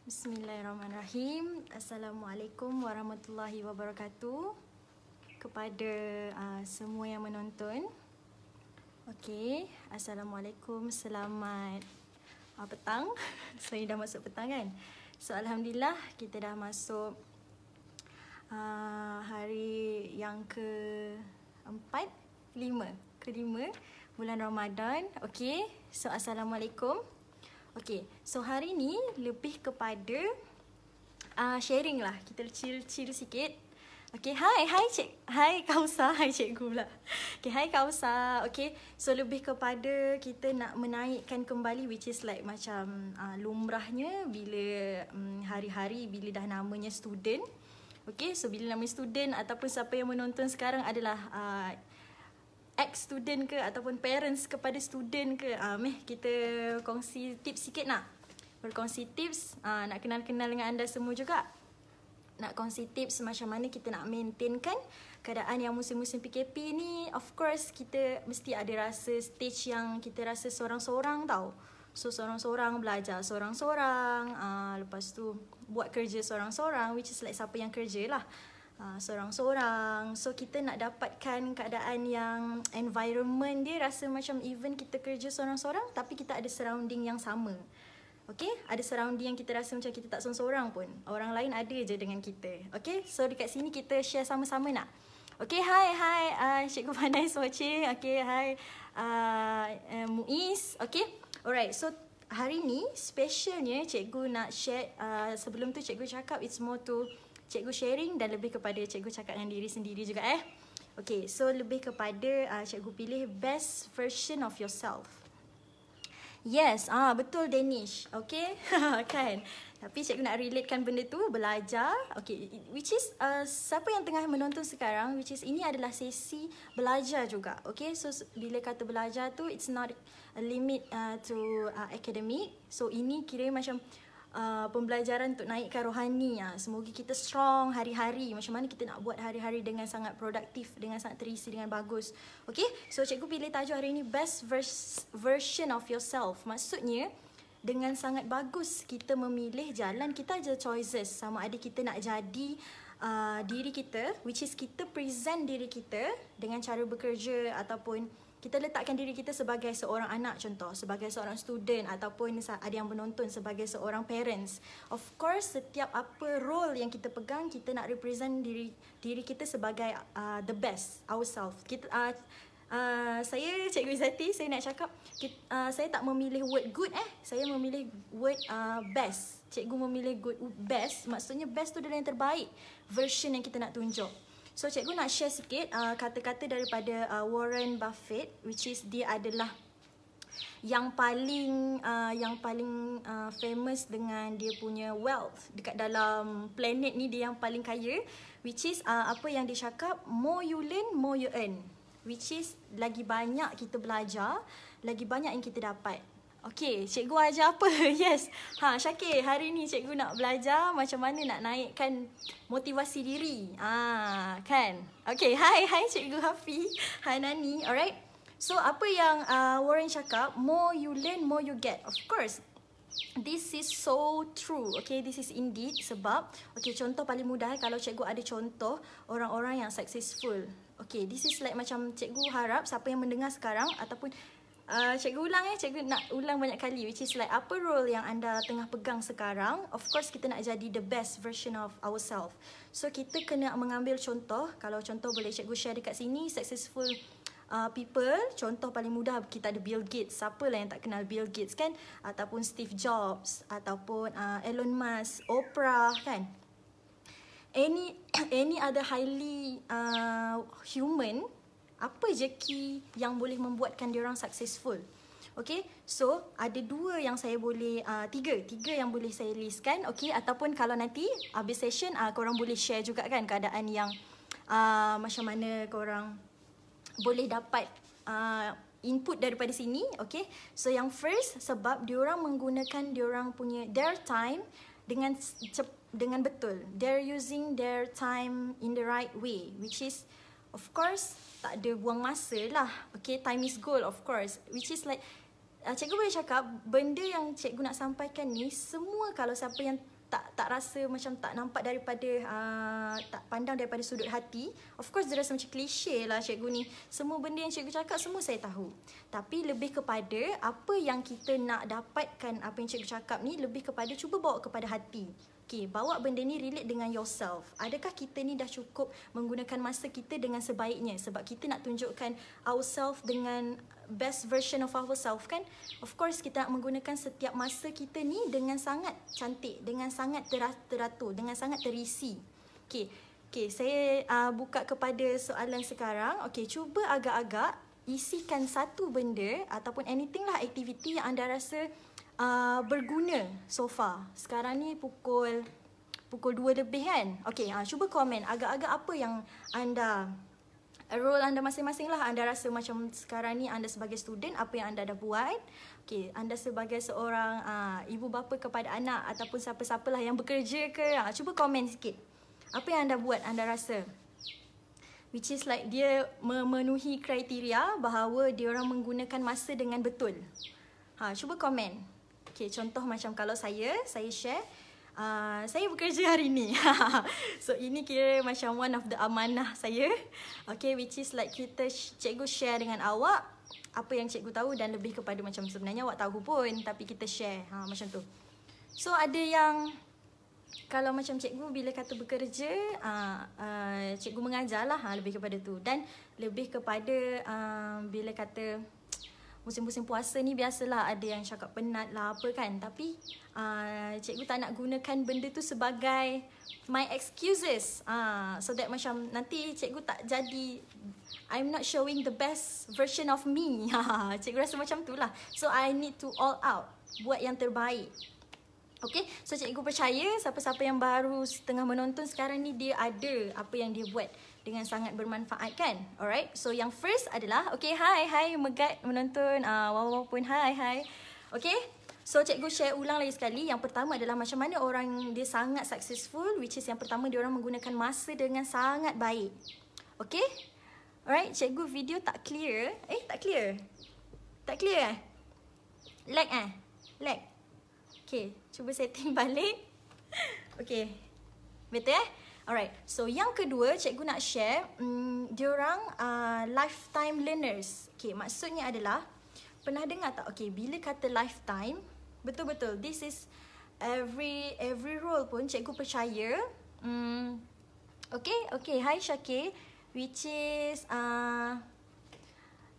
Bismillahirrahmanirrahim. Assalamualaikum warahmatullahi wabarakatuh kepada uh, semua yang menonton. Okey, assalamualaikum. Selamat uh, petang. Saya dah masuk petang kan. So alhamdulillah kita dah masuk uh, hari yang ke-4 5 ke-5 bulan Ramadan. Okey. So assalamualaikum. Okay, so hari ni lebih kepada uh, sharing lah. Kita chill-chill sikit. Okay, hai, hi cik, hai kausa, hai cikgu pula. Okay, hai kausa. Okay, so lebih kepada kita nak menaikkan kembali which is like macam uh, lumrahnya bila um, hari-hari bila dah namanya student. Okay, so bila namanya student ataupun siapa yang menonton sekarang adalah uh, ex-student ke ataupun parents kepada student ke uh, meh kita kongsi tips sikit nak berkongsi tips uh, nak kenal-kenal dengan anda semua juga nak kongsi tips macam mana kita nak maintainkan keadaan yang musim-musim PKP ni of course kita mesti ada rasa stage yang kita rasa seorang-seorang tau so seorang-seorang belajar seorang-seorang uh, lepas tu buat kerja seorang-seorang which is like siapa yang kerja lah Ah, seorang-seorang. So kita nak dapatkan keadaan yang environment dia rasa macam even kita kerja seorang-seorang tapi kita ada surrounding yang sama. Okay, ada surrounding yang kita rasa macam kita tak seorang-seorang pun. Orang lain ada je dengan kita. Okay, so dekat sini kita share sama-sama nak. Okay, hi, hi, uh, Cikgu Panai soce, Okay, hi, uh, uh, Muiz. Okay, alright. So, hari ni specialnya Cikgu nak share. Uh, sebelum tu Cikgu cakap it's more to cikgu sharing dan lebih kepada cikgu cakap dengan diri sendiri juga eh. Okay, so lebih kepada uh, cikgu pilih best version of yourself. Yes, ah betul Danish. Okay, kan? Tapi cikgu nak relatekan benda tu, belajar. Okay, which is uh, siapa yang tengah menonton sekarang, which is ini adalah sesi belajar juga. Okay, so bila kata belajar tu, it's not a limit uh, to uh, academic. So ini kira macam Uh, pembelajaran untuk naikkan rohani ya. Semoga kita strong hari-hari. Macam mana kita nak buat hari-hari dengan sangat produktif, dengan sangat terisi dengan bagus. Okay, So cikgu pilih tajuk hari ini best verse, version of yourself. Maksudnya dengan sangat bagus kita memilih jalan kita je choices sama ada kita nak jadi uh, diri kita which is kita present diri kita dengan cara bekerja ataupun kita letakkan diri kita sebagai seorang anak contoh sebagai seorang student ataupun ada yang menonton sebagai seorang parents of course setiap apa role yang kita pegang kita nak represent diri diri kita sebagai uh, the best ourselves kita uh, uh, saya cikgu Izati saya nak cakap kita, uh, saya tak memilih word good eh saya memilih word uh, best cikgu memilih good best maksudnya best tu adalah yang terbaik version yang kita nak tunjuk So cikgu nak share sikit uh, kata-kata uh, daripada uh, Warren Buffett which is dia adalah yang paling uh, yang paling uh, famous dengan dia punya wealth dekat dalam planet ni dia yang paling kaya which is uh, apa yang dia cakap more you learn more you earn which is lagi banyak kita belajar lagi banyak yang kita dapat Okey, cikgu ajar apa? Yes. Ha, Syakir, hari ni cikgu nak belajar macam mana nak naikkan motivasi diri. Ah, kan? Okey, hai hai cikgu Hafi. Hai Nani. Alright. So, apa yang uh, Warren cakap, more you learn, more you get. Of course, This is so true. Okay, this is indeed sebab okay contoh paling mudah kalau cikgu ada contoh orang-orang yang successful. Okay, this is like macam cikgu harap siapa yang mendengar sekarang ataupun uh, cikgu ulang eh cikgu nak ulang banyak kali which is like apa role yang anda tengah pegang sekarang of course kita nak jadi the best version of ourselves so kita kena mengambil contoh kalau contoh boleh cikgu share dekat sini successful Uh, people, contoh paling mudah kita ada Bill Gates. Siapa lah yang tak kenal Bill Gates kan? Ataupun Steve Jobs, ataupun uh, Elon Musk, Oprah kan? Any any other highly uh, human apa je key yang boleh membuatkan dia orang successful. Okay, so ada dua yang saya boleh, uh, tiga, tiga yang boleh saya listkan. Okay, ataupun kalau nanti habis session, uh, korang boleh share juga kan keadaan yang uh, macam mana korang boleh dapat uh, input daripada sini. Okay, so yang first sebab diorang menggunakan diorang punya their time dengan dengan betul. They're using their time in the right way, which is Of course, tak ada buang masa lah. Okay, time is gold of course. Which is like, uh, cikgu boleh cakap, benda yang cikgu nak sampaikan ni, semua kalau siapa yang tak tak rasa macam tak nampak daripada uh, tak pandang daripada sudut hati of course dia rasa macam klise lah cikgu ni semua benda yang cikgu cakap semua saya tahu tapi lebih kepada apa yang kita nak dapatkan apa yang cikgu cakap ni lebih kepada cuba bawa kepada hati Okay, bawa benda ni relate dengan yourself. Adakah kita ni dah cukup menggunakan masa kita dengan sebaiknya? Sebab kita nak tunjukkan ourselves dengan best version of ourselves kan? Of course, kita nak menggunakan setiap masa kita ni dengan sangat cantik, dengan sangat teratur, dengan sangat terisi. Okay, okay saya uh, buka kepada soalan sekarang. Okay, cuba agak-agak isikan satu benda ataupun anything lah aktiviti yang anda rasa uh, berguna so far. Sekarang ni pukul pukul 2 lebih kan? Okay, uh, ah, cuba komen agak-agak apa yang anda role anda masing-masing lah. Anda rasa macam sekarang ni anda sebagai student, apa yang anda dah buat. Okay, anda sebagai seorang uh, ibu bapa kepada anak ataupun siapa-siapalah yang bekerja ke. Uh, cuba komen sikit. Apa yang anda buat, anda rasa? Which is like dia memenuhi kriteria bahawa dia orang menggunakan masa dengan betul. Ha, cuba komen. Okay, contoh macam kalau saya, saya share. Uh, saya bekerja hari ni. so ini kira macam one of the amanah saya. Okay, which is like kita cikgu share dengan awak apa yang cikgu tahu dan lebih kepada macam sebenarnya awak tahu pun tapi kita share. Ha, macam tu. So ada yang kalau macam cikgu bila kata bekerja, uh, uh, cikgu mengajar lah ha, lebih kepada tu. Dan lebih kepada uh, bila kata musim-musim puasa ni biasalah ada yang cakap penat lah apa kan tapi uh, cikgu tak nak gunakan benda tu sebagai my excuses uh, so that macam nanti cikgu tak jadi I'm not showing the best version of me ha, cikgu rasa macam tu lah so I need to all out buat yang terbaik Okay, so cikgu percaya siapa-siapa yang baru tengah menonton sekarang ni dia ada apa yang dia buat dengan sangat bermanfaat kan. Alright. So yang first adalah okay hi hi megat menonton uh, wow pun hi hi. Okay. So cikgu share ulang lagi sekali. Yang pertama adalah macam mana orang dia sangat successful which is yang pertama dia orang menggunakan masa dengan sangat baik. Okay. Alright, cikgu video tak clear. Eh, tak clear. Tak clear eh? Lag eh? Lag. Okay, cuba setting balik. Okay. Betul eh? Alright, so yang kedua cikgu nak share, um, diorang uh, lifetime learners. Okay, maksudnya adalah, pernah dengar tak? Okay, bila kata lifetime, betul-betul, this is every every role pun cikgu percaya. Um, okay, okay, hi Syakir. Which is, uh,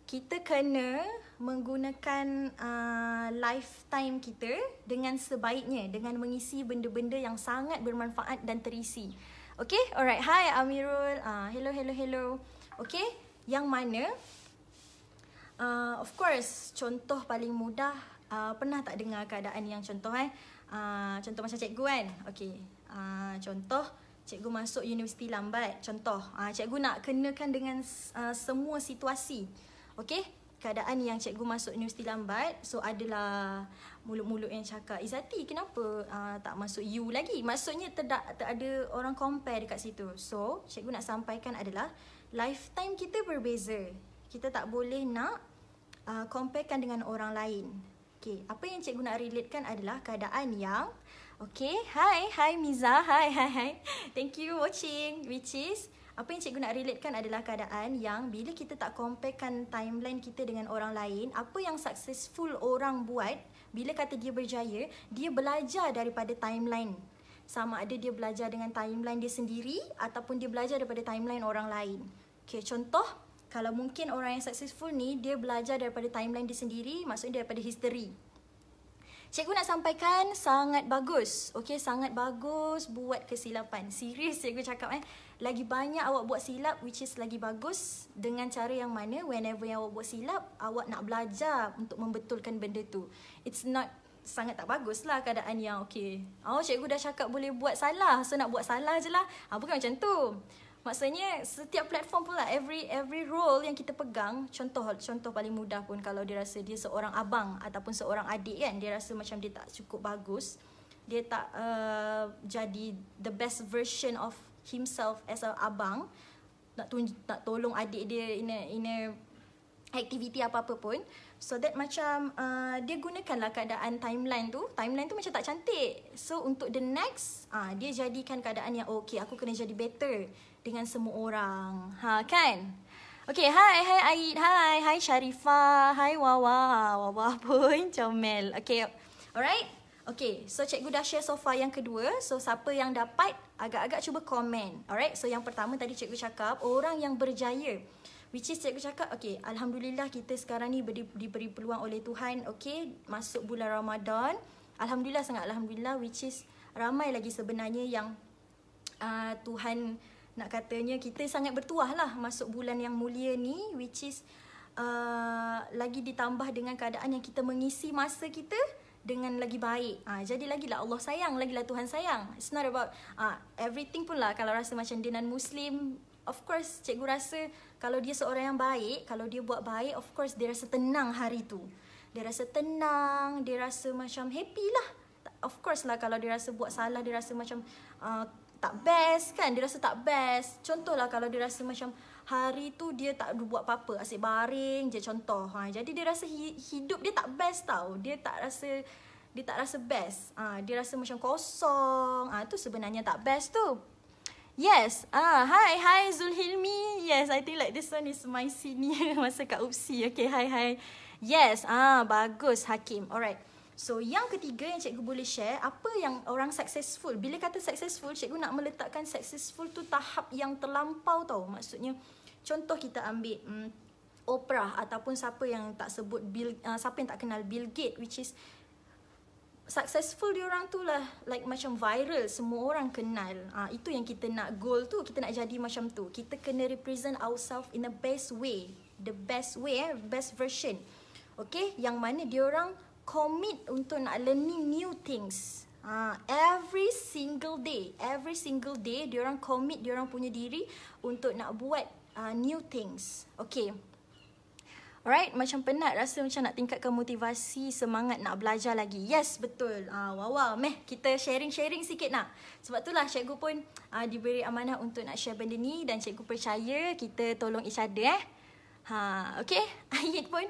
kita kena menggunakan uh, lifetime kita dengan sebaiknya, dengan mengisi benda-benda yang sangat bermanfaat dan terisi. Okay, alright. Hi Amirul. Uh, hello, hello, hello. Okay, yang mana? Uh, of course, contoh paling mudah. Uh, pernah tak dengar keadaan yang contoh eh? Uh, contoh macam cikgu kan? Okay, uh, contoh. Cikgu masuk universiti lambat. Contoh, uh, cikgu nak kenakan dengan uh, semua situasi. Okay, keadaan yang cikgu masuk universiti lambat so adalah mulut-mulut yang cakap Izati eh, kenapa uh, tak masuk U lagi maksudnya tidak ada orang compare dekat situ so cikgu nak sampaikan adalah lifetime kita berbeza kita tak boleh nak uh, comparekan dengan orang lain Okay, apa yang cikgu nak relatekan adalah keadaan yang Okay, hi, hi Miza, hi, hi, hi Thank you watching, which is apa yang cikgu nak relatekan adalah keadaan yang bila kita tak comparekan timeline kita dengan orang lain, apa yang successful orang buat, bila kata dia berjaya, dia belajar daripada timeline. Sama ada dia belajar dengan timeline dia sendiri ataupun dia belajar daripada timeline orang lain. Okay, contoh, kalau mungkin orang yang successful ni, dia belajar daripada timeline dia sendiri, maksudnya daripada history. Cikgu nak sampaikan sangat bagus. Okey, sangat bagus buat kesilapan. Serius cikgu cakap eh lagi banyak awak buat silap which is lagi bagus dengan cara yang mana whenever yang awak buat silap awak nak belajar untuk membetulkan benda tu it's not sangat tak bagus lah keadaan yang okay oh cikgu dah cakap boleh buat salah so nak buat salah je lah ha, bukan macam tu Maksudnya setiap platform pula every every role yang kita pegang contoh contoh paling mudah pun kalau dia rasa dia seorang abang ataupun seorang adik kan dia rasa macam dia tak cukup bagus dia tak uh, jadi the best version of himself as a abang nak tun- nak tolong adik dia in a, in a aktiviti apa-apa pun so that macam uh, dia gunakanlah keadaan timeline tu timeline tu macam tak cantik so untuk the next uh, dia jadikan keadaan yang okay aku kena jadi better dengan semua orang ha kan Okay, hi hi Aid, hi hi Sharifah, hi Wawa, Wawa pun comel. Okay, alright. Okay, so cikgu dah share so far yang kedua. So, siapa yang dapat, agak-agak cuba komen. Alright, so yang pertama tadi cikgu cakap, orang yang berjaya. Which is cikgu cakap, okay, Alhamdulillah kita sekarang ni diberi, diberi peluang oleh Tuhan. Okay, masuk bulan Ramadan. Alhamdulillah sangat, Alhamdulillah. Which is ramai lagi sebenarnya yang uh, Tuhan nak katanya kita sangat bertuah lah masuk bulan yang mulia ni. Which is uh, lagi ditambah dengan keadaan yang kita mengisi masa kita dengan lagi baik. Ha, ah, jadi lah Allah sayang, lagi lah Tuhan sayang. It's not about ha, everything pun lah kalau rasa macam dia non-Muslim. Of course, cikgu rasa kalau dia seorang yang baik, kalau dia buat baik, of course dia rasa tenang hari tu. Dia rasa tenang, dia rasa macam happy lah. Of course lah kalau dia rasa buat salah, dia rasa macam uh, tak best kan, dia rasa tak best. Contohlah kalau dia rasa macam... Uh, hari tu dia tak buat apa-apa asyik baring je contoh ha jadi dia rasa hidup dia tak best tau dia tak rasa dia tak rasa best ha dia rasa macam kosong ha tu sebenarnya tak best tu Yes. Ah, hi, hi Zulhilmi. Yes, I think like this one is my senior masa kat UPSI. Okay, hi, hi. Yes. Ah, bagus Hakim. Alright. So yang ketiga yang cikgu boleh share, apa yang orang successful? Bila kata successful, cikgu nak meletakkan successful tu tahap yang terlampau tau. Maksudnya contoh kita ambil hmm, Oprah ataupun siapa yang tak sebut Bill uh, siapa yang tak kenal Bill Gates which is successful dia orang tu lah like macam viral semua orang kenal ah itu yang kita nak goal tu kita nak jadi macam tu kita kena represent ourselves in the best way the best way eh best version Okay, yang mana dia orang commit untuk nak learning new things. Uh, every single day, every single day, dia orang commit dia orang punya diri untuk nak buat uh, new things. Okay. Alright, macam penat rasa macam nak tingkatkan motivasi, semangat nak belajar lagi. Yes, betul. Uh, wow, wow. Meh, kita sharing-sharing sikit nak. Sebab itulah cikgu pun uh, diberi amanah untuk nak share benda ni dan cikgu percaya kita tolong each other eh. Ha, okay, Ayat pun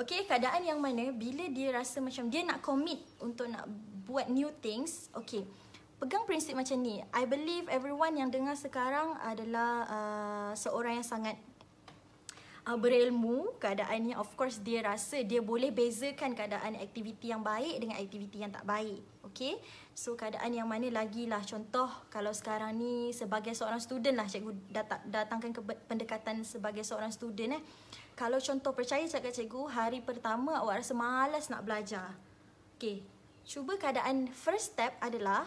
Okay, keadaan yang mana bila dia rasa macam dia nak commit untuk nak buat new things, okay. Pegang prinsip macam ni. I believe everyone yang dengar sekarang adalah uh, seorang yang sangat uh, berilmu. Keadaannya, of course, dia rasa dia boleh bezakan keadaan aktiviti yang baik dengan aktiviti yang tak baik. Okay. So keadaan yang mana lagi lah contoh kalau sekarang ni sebagai seorang student lah cikgu datang, datangkan ke pendekatan sebagai seorang student eh. Kalau contoh percaya cakap cikgu hari pertama awak rasa malas nak belajar. Okay. Cuba keadaan first step adalah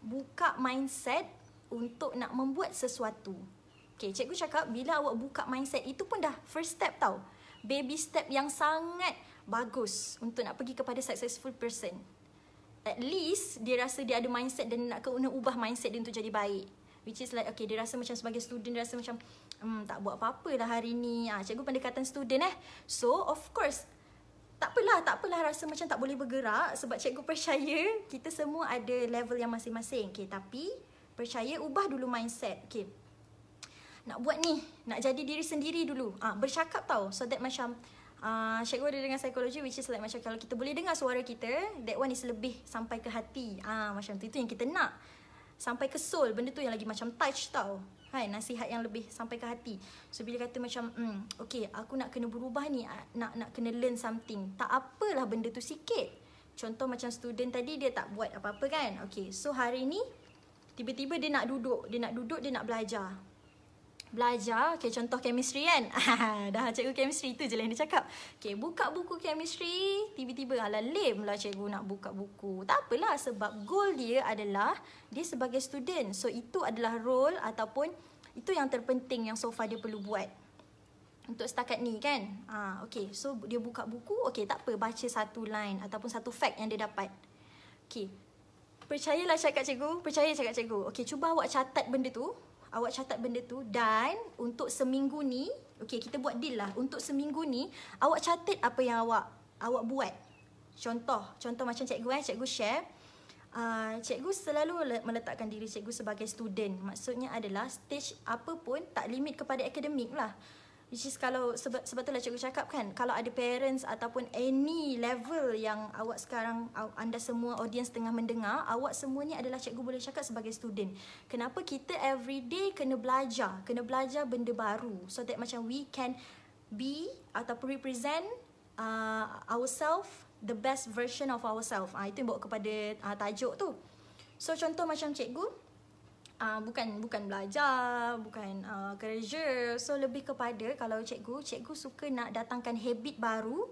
buka mindset untuk nak membuat sesuatu. Okay, cikgu cakap bila awak buka mindset itu pun dah first step tau. Baby step yang sangat bagus untuk nak pergi kepada successful person at least dia rasa dia ada mindset dan nak kena ubah mindset dia untuk jadi baik. Which is like, okay, dia rasa macam sebagai student, dia rasa macam, hmm, tak buat apa-apa lah hari ni. Ha, cikgu pendekatan student eh. So, of course, tak apalah, tak apalah rasa macam tak boleh bergerak sebab cikgu percaya kita semua ada level yang masing-masing. Okay, tapi percaya ubah dulu mindset. Okay, nak buat ni, nak jadi diri sendiri dulu. Ah, ha, bercakap tau, so that macam, uh, ah, Syekh ada dengan psikologi Which is like macam Kalau kita boleh dengar suara kita That one is lebih Sampai ke hati ah uh, Macam tu Itu yang kita nak Sampai ke soul Benda tu yang lagi macam touch tau Hai, kan, nasihat yang lebih sampai ke hati So bila kata macam hmm, Okay aku nak kena berubah ni ah, Nak nak kena learn something Tak apalah benda tu sikit Contoh macam student tadi Dia tak buat apa-apa kan Okay so hari ni Tiba-tiba dia nak duduk Dia nak duduk dia nak belajar belajar okay, contoh chemistry kan dah cikgu chemistry tu je lah yang dia cakap okay, buka buku chemistry tiba-tiba ala lame lah cikgu nak buka buku tak apalah sebab goal dia adalah dia sebagai student so itu adalah role ataupun itu yang terpenting yang sofa dia perlu buat untuk setakat ni kan ha, ah, okay, so dia buka buku okay, tak apa baca satu line ataupun satu fact yang dia dapat okay. Percayalah cakap cikgu, percaya cakap cikgu. okay cuba awak catat benda tu. Awak catat benda tu dan untuk seminggu ni, okey kita buat deal lah. Untuk seminggu ni, awak catat apa yang awak awak buat. Contoh, contoh macam cikgu eh, cikgu share. Uh, cikgu selalu meletakkan diri cikgu sebagai student. Maksudnya adalah stage apa pun tak limit kepada akademik lah. Which is kalau sebab sebab tu lah cikgu cakap kan kalau ada parents ataupun any level yang awak sekarang anda semua audience tengah mendengar awak semuanya adalah cikgu boleh cakap sebagai student. Kenapa kita everyday kena belajar, kena belajar benda baru so that macam we can be ataupun represent uh, ourselves the best version of ourselves. Ah uh, itu yang bawa kepada uh, tajuk tu. So contoh macam cikgu uh, bukan bukan belajar, bukan uh, kerja. So lebih kepada kalau cikgu, cikgu suka nak datangkan habit baru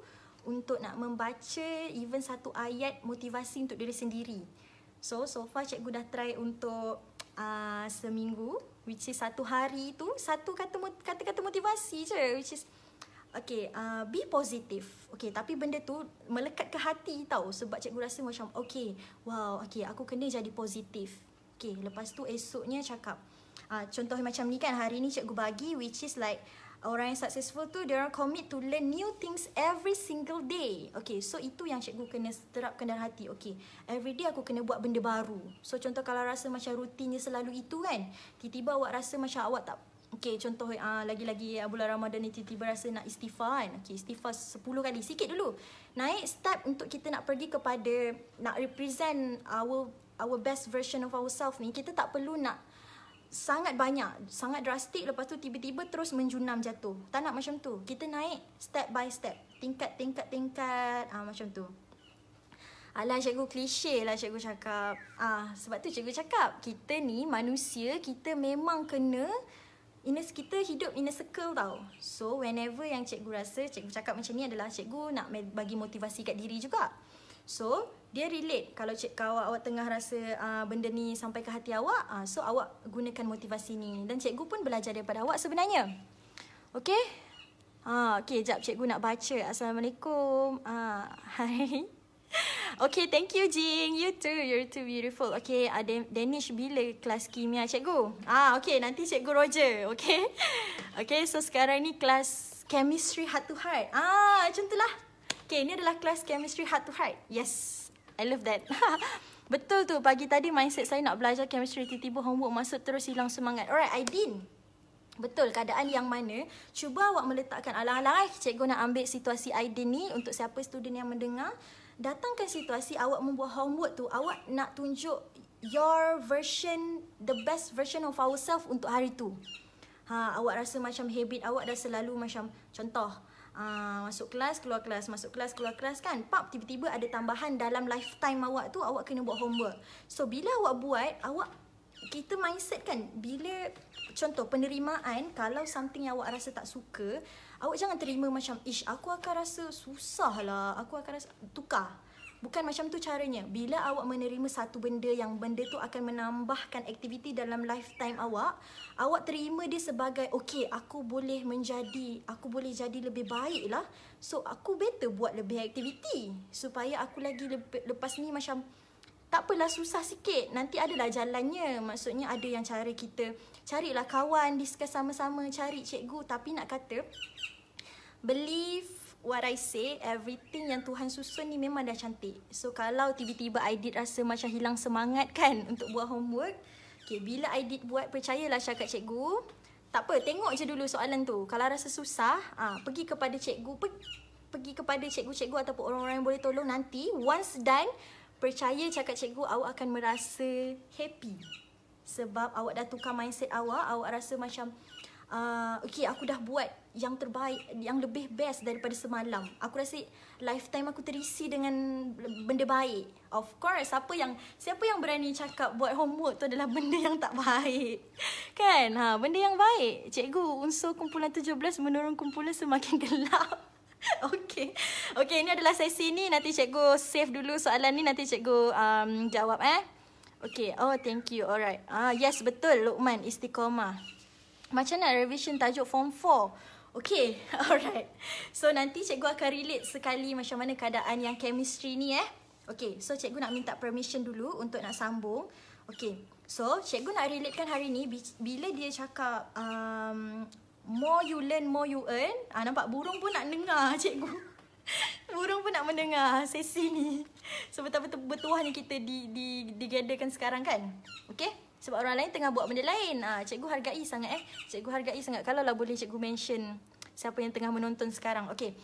untuk nak membaca even satu ayat motivasi untuk diri sendiri. So so far cikgu dah try untuk uh, seminggu which is satu hari tu satu kata kata-kata motivasi je which is Okay, uh, be positive. Okay, tapi benda tu melekat ke hati tau. Sebab cikgu rasa macam, okay, wow, okay, aku kena jadi positif okay lepas tu esoknya cakap uh, contoh macam ni kan hari ni cikgu bagi which is like orang yang successful tu dia orang commit to learn new things every single day. Okay, so itu yang cikgu kena terapkan dalam hati. Okay, every day aku kena buat benda baru. So, contoh kalau rasa macam rutinnya selalu itu kan, tiba-tiba awak rasa macam awak tak... Okay, contoh ah, lagi-lagi uh, bulan Ramadan ni tiba-tiba rasa nak istighfar kan. Okay, istighfar 10 kali. Sikit dulu. Naik step untuk kita nak pergi kepada, nak represent our our best version of ourselves ni kita tak perlu nak sangat banyak sangat drastik lepas tu tiba-tiba terus menjunam jatuh tak nak macam tu kita naik step by step tingkat tingkat tingkat ah macam tu Alah cikgu klise lah cikgu cakap ah sebab tu cikgu cakap kita ni manusia kita memang kena ini kita hidup in a circle tau so whenever yang cikgu rasa cikgu cakap macam ni adalah cikgu nak bagi motivasi kat diri juga so dia relate kalau cik kau awak tengah rasa uh, benda ni sampai ke hati awak uh, so awak gunakan motivasi ni dan cikgu pun belajar daripada awak sebenarnya okey ha uh, okey jap cikgu nak baca assalamualaikum uh, hai okey thank you jing you too you're too beautiful okey ada uh, danish bila kelas kimia cikgu ah uh, okey nanti cikgu Roger okey okey so sekarang ni kelas chemistry heart to heart ah uh, macam itulah okey ni adalah kelas chemistry heart to heart yes I love that. Betul tu, pagi tadi mindset saya nak belajar chemistry, tiba-tiba homework masuk terus hilang semangat. Alright, I did. Betul, keadaan yang mana, cuba awak meletakkan alang-alang eh, cikgu nak ambil situasi Aidin ni untuk siapa student yang mendengar. Datangkan situasi awak membuat homework tu, awak nak tunjuk your version, the best version of ourselves untuk hari tu. Ha, awak rasa macam habit awak dah selalu macam, contoh, Ah, masuk kelas, keluar kelas, masuk kelas, keluar kelas kan. Pap tiba-tiba ada tambahan dalam lifetime awak tu awak kena buat homework. So bila awak buat, awak kita mindset kan bila contoh penerimaan kalau something yang awak rasa tak suka, awak jangan terima macam ish aku akan rasa susah lah, aku akan rasa tukar Bukan macam tu caranya. Bila awak menerima satu benda yang benda tu akan menambahkan aktiviti dalam lifetime awak, awak terima dia sebagai, okey, aku boleh menjadi, aku boleh jadi lebih baik lah. So, aku better buat lebih aktiviti. Supaya aku lagi lep- lepas ni macam, tak apalah susah sikit. Nanti adalah jalannya. Maksudnya ada yang cara kita carilah kawan, discuss sama-sama, cari cikgu. Tapi nak kata, believe what I say, everything yang Tuhan susun ni memang dah cantik. So kalau tiba-tiba I did rasa macam hilang semangat kan untuk buat homework. Okay, bila I did buat, percayalah cakap cikgu. Tak apa, tengok je dulu soalan tu. Kalau rasa susah, ah ha, pergi kepada cikgu. Per- pergi kepada cikgu-cikgu ataupun orang-orang yang boleh tolong nanti. Once done, percaya cakap cikgu, awak akan merasa happy. Sebab awak dah tukar mindset awak, awak rasa macam... Uh, okay, aku dah buat yang terbaik yang lebih best daripada semalam aku rasa lifetime aku terisi dengan benda baik of course siapa yang siapa yang berani cakap buat homework tu adalah benda yang tak baik kan ha benda yang baik cikgu unsur kumpulan 17 menurun kumpulan semakin gelap Okay. Okay, ini adalah sesi ni. Nanti cikgu save dulu soalan ni. Nanti cikgu um, jawab eh. Okay. Oh, thank you. Alright. Ah, yes, betul. Luqman, istiqomah. Macam nak revision tajuk form 4? Okay, alright. So nanti cikgu akan relate sekali macam mana keadaan yang chemistry ni eh. Okay, so cikgu nak minta permission dulu untuk nak sambung. Okay, so cikgu nak relatekan hari ni bila dia cakap um, more you learn, more you earn. Ah, nampak burung pun nak dengar cikgu. burung pun nak mendengar sesi ni. So betul-betul bertuahnya kita di, di, digatherkan sekarang kan? Okay. Okay sebab orang lain tengah buat benda lain. Ah, cikgu hargai sangat eh. Cikgu hargai sangat kalau lah boleh cikgu mention siapa yang tengah menonton sekarang. Okey.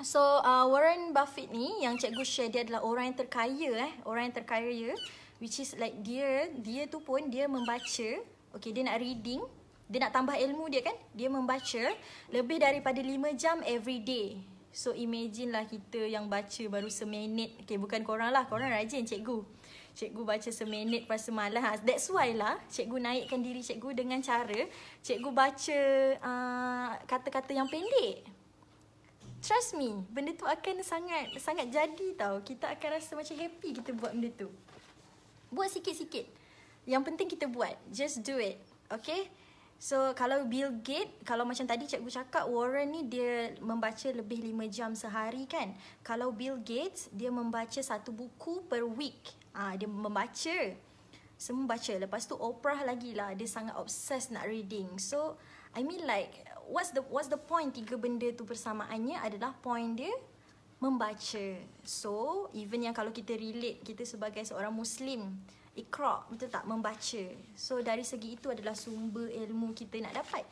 So uh, Warren Buffett ni yang cikgu share dia adalah orang yang terkaya eh, orang yang terkaya which is like dia dia tu pun dia membaca. Okey, dia nak reading, dia nak tambah ilmu dia kan? Dia membaca lebih daripada 5 jam every day. So imagine lah kita yang baca baru seminit. Okay, bukan korang lah, korang rajin cikgu. Cikgu baca seminit pas semalam. Ah, that's why lah cikgu naikkan diri cikgu dengan cara cikgu baca uh, kata-kata yang pendek. Trust me, benda tu akan sangat sangat jadi tau. Kita akan rasa macam happy kita buat benda tu. Buat sikit-sikit. Yang penting kita buat. Just do it. Okay? So, kalau Bill Gates, kalau macam tadi cikgu cakap, Warren ni dia membaca lebih lima jam sehari kan? Kalau Bill Gates, dia membaca satu buku per week. Ah ha, dia membaca. Semua baca. Lepas tu Oprah lagi lah. Dia sangat obses nak reading. So, I mean like, what's the what's the point tiga benda tu persamaannya adalah point dia membaca. So, even yang kalau kita relate kita sebagai seorang Muslim, ikhra, betul tak? Membaca. So, dari segi itu adalah sumber ilmu kita nak dapat.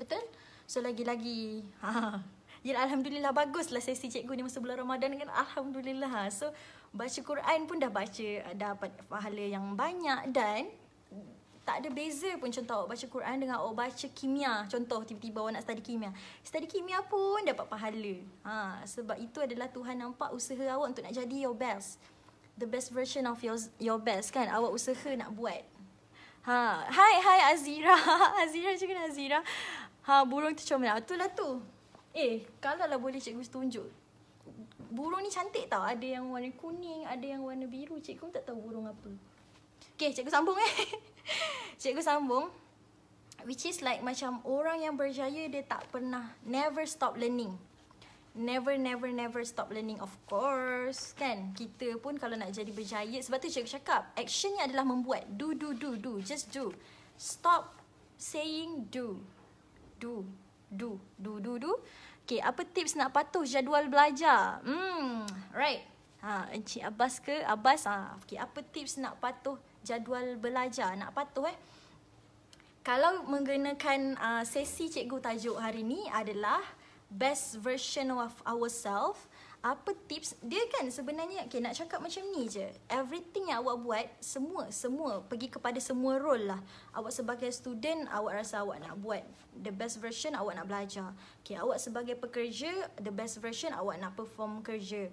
Betul? So, lagi-lagi. Ha. Ya, Alhamdulillah baguslah sesi cikgu ni masa bulan Ramadan kan. Alhamdulillah. So, baca Quran pun dah baca dapat pahala yang banyak dan tak ada beza pun contoh awak baca Quran dengan awak oh, baca kimia. Contoh tiba-tiba awak nak study kimia. Study kimia pun dapat pahala. Ha, sebab itu adalah Tuhan nampak usaha awak untuk nak jadi your best. The best version of your your best kan. Awak usaha nak buat. Ha, hai hai Azira. Azira cakap Azira. Ha, burung tu cuma nak. Itulah tu. Eh, kalau lah boleh cikgu tunjuk burung ni cantik tau. Ada yang warna kuning, ada yang warna biru. Cikgu tak tahu burung apa. Okay, cikgu sambung eh. cikgu sambung. Which is like macam orang yang berjaya dia tak pernah never stop learning. Never, never, never stop learning of course. Kan? Kita pun kalau nak jadi berjaya. Sebab tu cikgu cakap. Action ni adalah membuat. Do, do, do, do. Just do. Stop saying do. Do. Do. Do, do, do. do. Okay, apa tips nak patuh jadual belajar? Hmm, right. Ha, Encik Abbas ke? Abbas, ha. Okay, apa tips nak patuh jadual belajar? Nak patuh eh? Kalau mengenakan uh, sesi cikgu tajuk hari ni adalah best version of ourselves apa tips dia kan sebenarnya okay, nak cakap macam ni je everything yang awak buat semua semua pergi kepada semua role lah awak sebagai student awak rasa awak nak buat the best version awak nak belajar okay, awak sebagai pekerja the best version awak nak perform kerja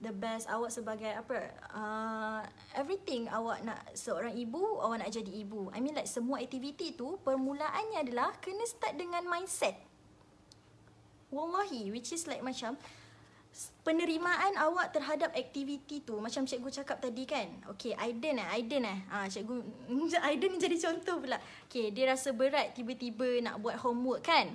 the best awak sebagai apa uh, everything awak nak seorang ibu awak nak jadi ibu i mean like semua aktiviti tu permulaannya adalah kena start dengan mindset wallahi which is like macam penerimaan awak terhadap aktiviti tu macam cikgu cakap tadi kan okey Aiden eh Aiden eh ah cikgu Aiden jadi contoh pula okey dia rasa berat tiba-tiba nak buat homework kan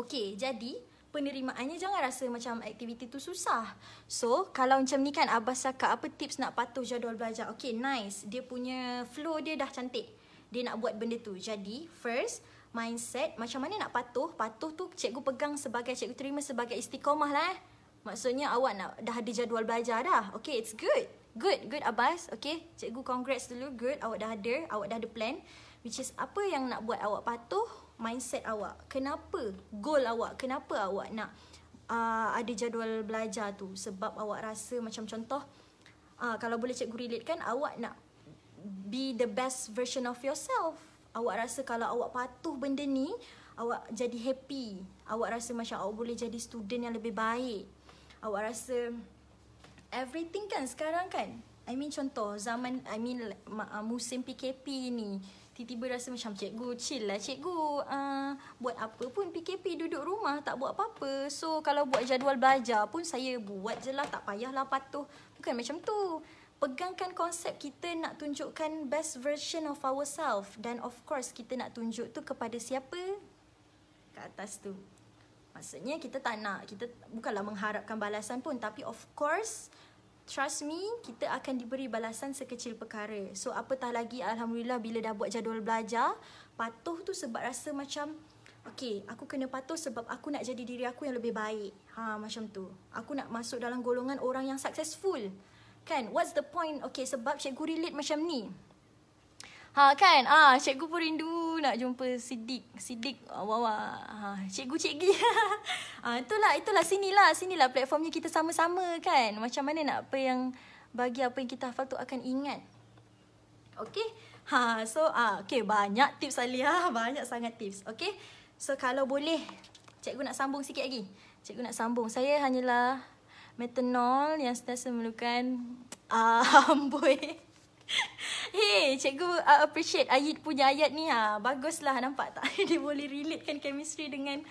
okey jadi penerimaannya jangan rasa macam aktiviti tu susah. So, kalau macam ni kan Abah cakap apa tips nak patuh jadual belajar. Okay, nice. Dia punya flow dia dah cantik. Dia nak buat benda tu. Jadi, first, mindset macam mana nak patuh. Patuh tu cikgu pegang sebagai, cikgu terima sebagai istiqomah lah eh. Maksudnya awak nak dah ada jadual belajar dah. Okay, it's good. Good, good Abbas. Okay, cikgu congrats dulu. Good, awak dah ada. Awak dah ada plan. Which is apa yang nak buat awak patuh mindset awak. Kenapa goal awak, kenapa awak nak uh, ada jadual belajar tu. Sebab awak rasa macam contoh, uh, kalau boleh cikgu relate kan, awak nak be the best version of yourself. Awak rasa kalau awak patuh benda ni, awak jadi happy. Awak rasa macam awak boleh jadi student yang lebih baik awak rasa everything kan sekarang kan I mean contoh zaman I mean ma- ah, musim PKP ni tiba-tiba rasa macam cikgu chill lah cikgu uh, buat apa pun PKP duduk rumah tak buat apa-apa so kalau buat jadual belajar pun saya buat je lah tak payahlah patuh bukan macam tu pegangkan konsep kita nak tunjukkan best version of ourselves dan of course kita nak tunjuk tu kepada siapa kat atas tu Maksudnya kita tak nak, kita bukanlah mengharapkan balasan pun tapi of course trust me kita akan diberi balasan sekecil perkara. So apatah lagi alhamdulillah bila dah buat jadual belajar, patuh tu sebab rasa macam Okay, aku kena patuh sebab aku nak jadi diri aku yang lebih baik. Ha, macam tu. Aku nak masuk dalam golongan orang yang successful. Kan? What's the point? Okay, sebab cikgu relate macam ni. Ha kan? Ah ha, cikgu pun rindu nak jumpa Sidik. Sidik wah wah. Ha cikgu cikgi. ah ha, itulah itulah sinilah sinilah platformnya kita sama-sama kan. Macam mana nak apa yang bagi apa yang kita hafal tu akan ingat. Okey. Ha so ah ha, okey banyak tips Alia, banyak sangat tips. Okey. So kalau boleh cikgu nak sambung sikit lagi. Cikgu nak sambung. Saya hanyalah metanol yang sentiasa memerlukan ah uh, amboi. Hey, cikgu uh, appreciate Ayid punya ayat ni ha. Baguslah nampak tak Dia boleh relatekan chemistry dengan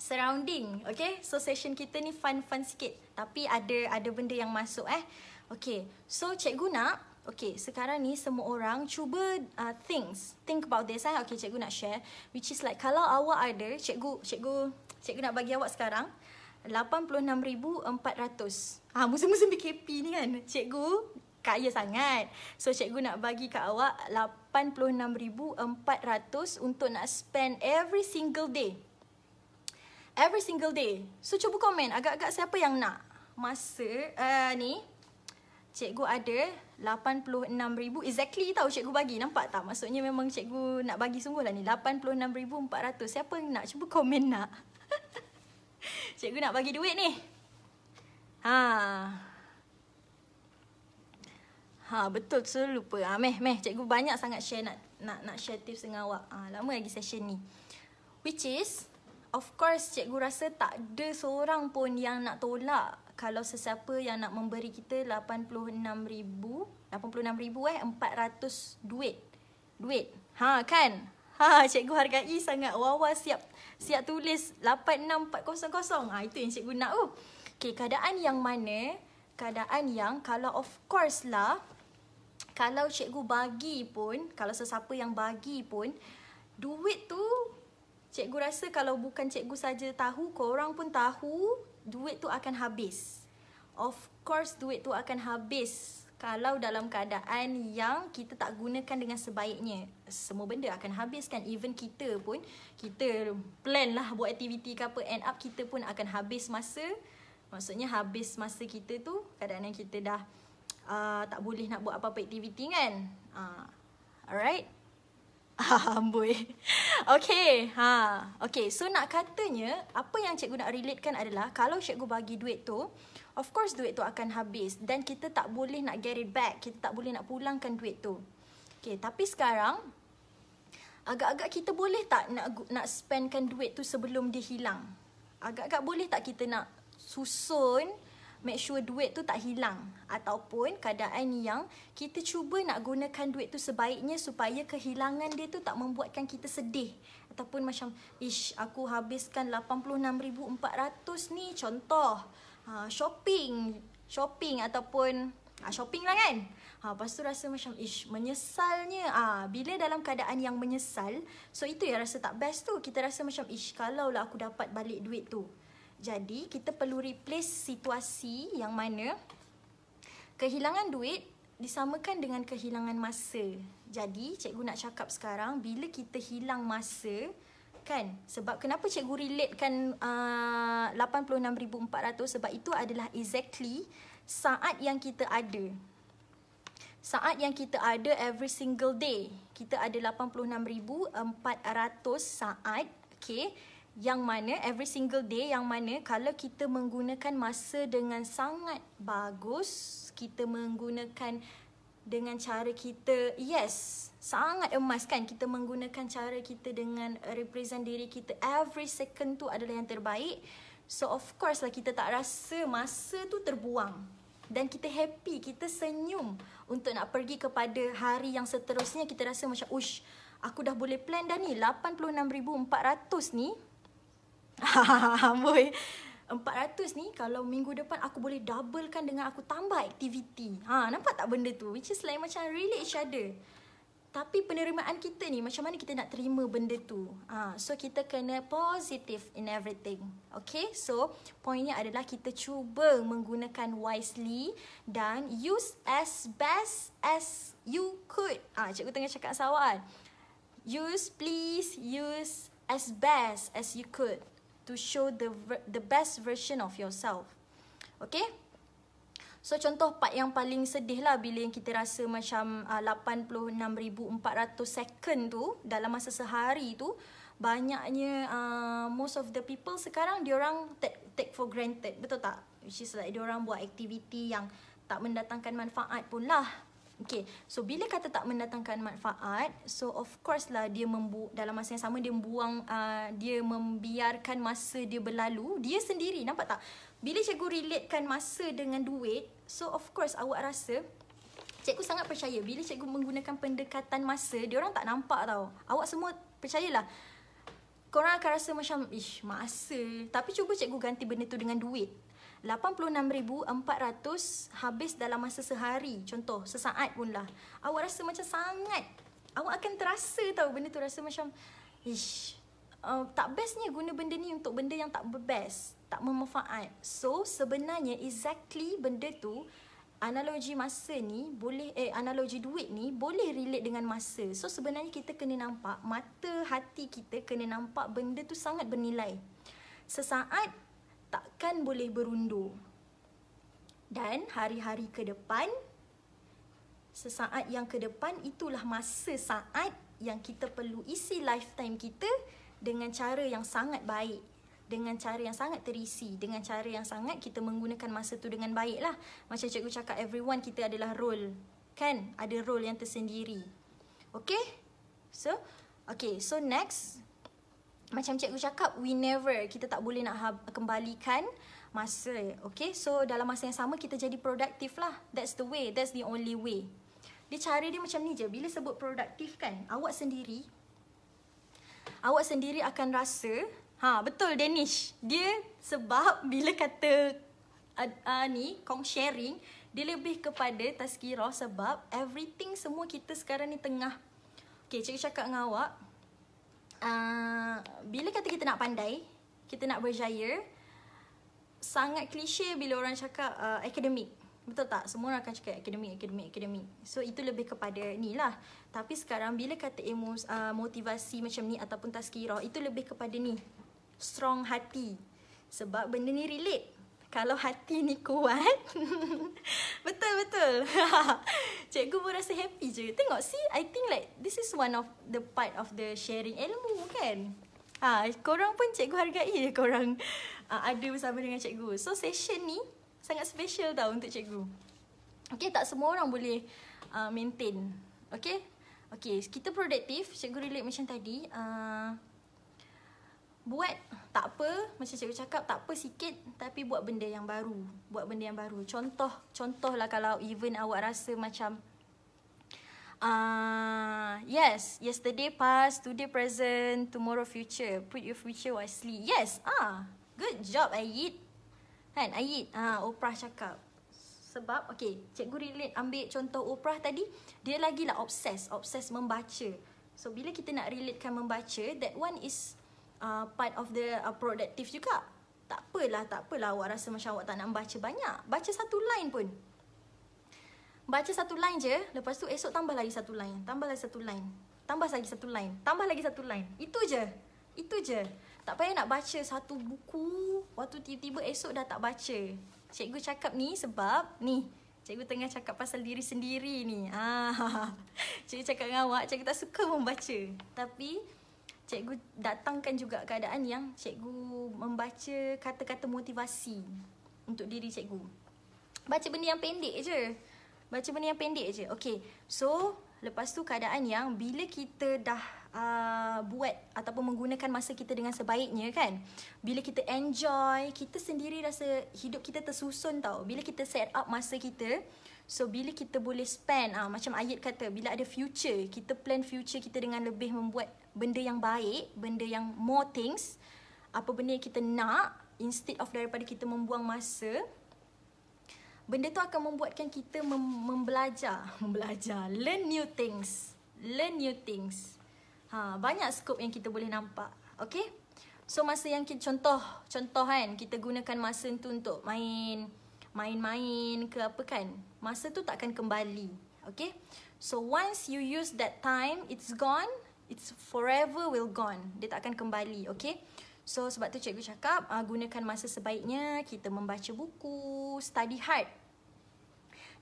Surrounding Okay, so session kita ni fun-fun sikit Tapi ada ada benda yang masuk eh Okay, so cikgu nak Okay, sekarang ni semua orang cuba uh, things. Think about this. Eh? Okay, cikgu nak share. Which is like, kalau awak ada, cikgu, cikgu, cikgu nak bagi awak sekarang. 86,400. Ah, musim-musim BKP ni kan. Cikgu, kaya sangat. So cikgu nak bagi kat awak 86,400 untuk nak spend every single day. Every single day. So cuba komen agak-agak siapa yang nak. Masa uh, ni cikgu ada 86,000 exactly tahu cikgu bagi. Nampak tak? Maksudnya memang cikgu nak bagi sungguh lah ni. 86,400. Siapa yang nak? Cuba komen nak. cikgu nak bagi duit ni. Haa. Ha betul saya lupa. ah meh meh cikgu banyak sangat share nak nak nak share tips dengan awak. Ha, lama lagi session ni. Which is of course cikgu rasa tak ada seorang pun yang nak tolak kalau sesiapa yang nak memberi kita 86000 86000 eh 400 duit. Duit. Ha kan? Ha cikgu hargai sangat. Wawa siap siap tulis 86400. Ha itu yang cikgu nak tu. Oh, okay, keadaan yang mana? Keadaan yang kalau of course lah kalau cikgu bagi pun, kalau sesiapa yang bagi pun, duit tu cikgu rasa kalau bukan cikgu saja tahu, korang pun tahu, duit tu akan habis. Of course duit tu akan habis kalau dalam keadaan yang kita tak gunakan dengan sebaiknya. Semua benda akan habis kan. Even kita pun, kita plan lah buat aktiviti ke apa, end up kita pun akan habis masa. Maksudnya habis masa kita tu, keadaan yang kita dah uh, tak boleh nak buat apa-apa aktiviti kan. Uh, alright. Amboi. okay. Ha. Okay. So nak katanya, apa yang cikgu nak relatekan adalah kalau cikgu bagi duit tu, of course duit tu akan habis. Dan kita tak boleh nak get it back. Kita tak boleh nak pulangkan duit tu. Okay. Tapi sekarang, agak-agak kita boleh tak nak nak spendkan duit tu sebelum dia hilang? Agak-agak boleh tak kita nak susun make sure duit tu tak hilang ataupun keadaan yang kita cuba nak gunakan duit tu sebaiknya supaya kehilangan dia tu tak membuatkan kita sedih ataupun macam ish aku habiskan 86400 ni contoh ha shopping shopping ataupun ha, shopping lah kan ha lepas tu rasa macam ish menyesalnya ah ha, bila dalam keadaan yang menyesal so itu yang rasa tak best tu kita rasa macam ish kalaulah aku dapat balik duit tu jadi kita perlu replace situasi yang mana kehilangan duit disamakan dengan kehilangan masa. Jadi cikgu nak cakap sekarang bila kita hilang masa kan sebab kenapa cikgu relate kan uh, 86400 sebab itu adalah exactly saat yang kita ada. Saat yang kita ada every single day. Kita ada 86400 saat. Okay yang mana every single day yang mana kalau kita menggunakan masa dengan sangat bagus kita menggunakan dengan cara kita yes sangat emas kan kita menggunakan cara kita dengan represent diri kita every second tu adalah yang terbaik so of course lah kita tak rasa masa tu terbuang dan kita happy kita senyum untuk nak pergi kepada hari yang seterusnya kita rasa macam ush aku dah boleh plan dah ni 86400 ni Amboi. ratus ni kalau minggu depan aku boleh doublekan dengan aku tambah aktiviti. Ha, nampak tak benda tu? Which is like macam really each other. Tapi penerimaan kita ni, macam mana kita nak terima benda tu? Ha, so, kita kena positif in everything. Okay, so pointnya adalah kita cuba menggunakan wisely dan use as best as you could. Ah, ha, cikgu tengah cakap sawan. Use, please, use as best as you could to show the the best version of yourself. Okay? So contoh part yang paling sedih lah bila yang kita rasa macam ah, uh, 86,400 second tu dalam masa sehari tu banyaknya uh, most of the people sekarang dia orang take, take for granted. Betul tak? Which is like orang buat aktiviti yang tak mendatangkan manfaat pun lah. Okay, so bila kata tak mendatangkan manfaat, so of course lah dia membu dalam masa yang sama dia membuang, uh, dia membiarkan masa dia berlalu, dia sendiri, nampak tak? Bila cikgu relatekan masa dengan duit, so of course awak rasa Cikgu sangat percaya bila cikgu menggunakan pendekatan masa, dia orang tak nampak tau. Awak semua percayalah. Korang akan rasa macam, ish, masa. Tapi cuba cikgu ganti benda tu dengan duit. 86,400 habis dalam masa sehari. Contoh, sesaat pun lah. Awak rasa macam sangat. Awak akan terasa tau benda tu. Rasa macam, ish. Uh, tak bestnya guna benda ni untuk benda yang tak best. Tak memanfaat. So, sebenarnya exactly benda tu, analogi masa ni boleh eh analogi duit ni boleh relate dengan masa. So sebenarnya kita kena nampak mata hati kita kena nampak benda tu sangat bernilai. Sesaat takkan boleh berundur. Dan hari-hari ke depan, sesaat yang ke depan itulah masa saat yang kita perlu isi lifetime kita dengan cara yang sangat baik. Dengan cara yang sangat terisi Dengan cara yang sangat kita menggunakan masa tu dengan baiklah Macam cikgu cakap everyone kita adalah role Kan? Ada role yang tersendiri Okay? So? Okay, so next macam cikgu cakap we never kita tak boleh nak kembalikan masa okay so dalam masa yang sama kita jadi produktif lah that's the way that's the only way dia cara dia macam ni je bila sebut produktif kan awak sendiri awak sendiri akan rasa ha betul Danish dia sebab bila kata uh, uh, ni kong sharing dia lebih kepada tazkirah sebab everything semua kita sekarang ni tengah Okay, cikgu cakap dengan awak, uh, bila kata kita nak pandai, kita nak berjaya, sangat klise bila orang cakap uh, akademik. Betul tak? Semua orang akan cakap akademik, akademik, akademik. So, itu lebih kepada ni lah. Tapi sekarang, bila kata emos, uh, ah, motivasi macam ni ataupun tazkirah, itu lebih kepada ni. Strong hati. Sebab benda ni relate kalau hati ni kuat betul betul cikgu pun rasa happy je tengok see i think like this is one of the part of the sharing ilmu kan ha korang pun cikgu hargai je korang uh, ada bersama dengan cikgu so session ni sangat special tau untuk cikgu Okay, tak semua orang boleh uh, maintain Okay, okay kita produktif cikgu relate macam tadi uh, Buat tak apa, macam cikgu cakap tak apa sikit tapi buat benda yang baru. Buat benda yang baru. Contoh, contohlah kalau even awak rasa macam ah uh, yes, yesterday past, today present, tomorrow future. Put your future wisely. Yes. Ah, good job Ayid. Kan Ayid, ah uh, Oprah cakap. Sebab okay cikgu relate ambil contoh Oprah tadi, dia lagilah obses, obses membaca. So bila kita nak relatekan membaca, that one is uh, part of the uh, productive juga. Tak apalah, tak apalah awak rasa macam awak tak nak baca banyak. Baca satu line pun. Baca satu line je, lepas tu esok tambah lagi satu line, tambah lagi satu line, tambah lagi satu line, tambah lagi satu line. Itu je. Itu je. Tak payah nak baca satu buku, waktu tiba-tiba esok dah tak baca. Cikgu cakap ni sebab ni, cikgu tengah cakap pasal diri sendiri ni. Ah. Cikgu cakap dengan awak, cikgu tak suka membaca. Tapi cikgu datangkan juga keadaan yang cikgu membaca kata-kata motivasi untuk diri cikgu. Baca benda yang pendek je. Baca benda yang pendek je. Okay. So, lepas tu keadaan yang bila kita dah uh, buat ataupun menggunakan masa kita dengan sebaiknya kan. Bila kita enjoy, kita sendiri rasa hidup kita tersusun tau. Bila kita set up masa kita, uh, So bila kita boleh spend ah macam Ayat kata bila ada future kita plan future kita dengan lebih membuat benda yang baik, benda yang more things, apa benda yang kita nak instead of daripada kita membuang masa benda tu akan membuatkan kita mem- membelajar, membelajar, learn new things, learn new things. Ha, banyak scope yang kita boleh nampak. Okay? So masa yang kita, contoh, contoh kan, kita gunakan masa tu untuk main, main-main ke apa kan masa tu takkan kembali. Okay? So once you use that time, it's gone. It's forever will gone. Dia tak akan kembali. Okay? So sebab tu cikgu cakap, uh, gunakan masa sebaiknya kita membaca buku, study hard.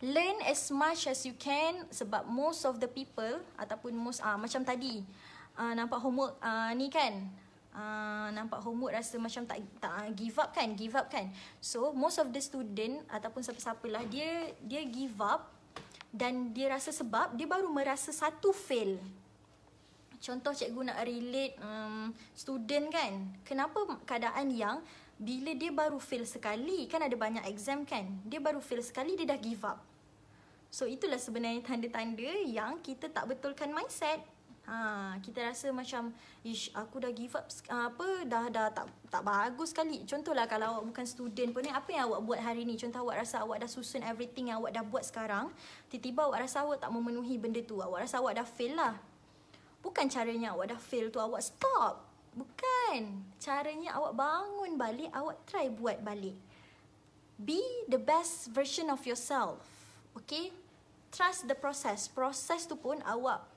Learn as much as you can sebab most of the people ataupun most uh, macam tadi uh, nampak homework uh, ni kan uh, nampak homework rasa macam tak tak give up kan give up kan so most of the student ataupun siapa-siapa lah dia dia give up dan dia rasa sebab dia baru merasa satu fail contoh cikgu nak relate um, student kan kenapa keadaan yang bila dia baru fail sekali kan ada banyak exam kan dia baru fail sekali dia dah give up So itulah sebenarnya tanda-tanda yang kita tak betulkan mindset. Ha, kita rasa macam ish aku dah give up apa dah dah tak tak bagus sekali. Contohlah kalau awak bukan student pun ni apa yang awak buat hari ni? Contoh awak rasa awak dah susun everything yang awak dah buat sekarang, tiba-tiba awak rasa awak tak memenuhi benda tu. Awak rasa awak dah fail lah. Bukan caranya awak dah fail tu awak stop. Bukan. Caranya awak bangun balik, awak try buat balik. Be the best version of yourself. Okay? Trust the process. Process tu pun awak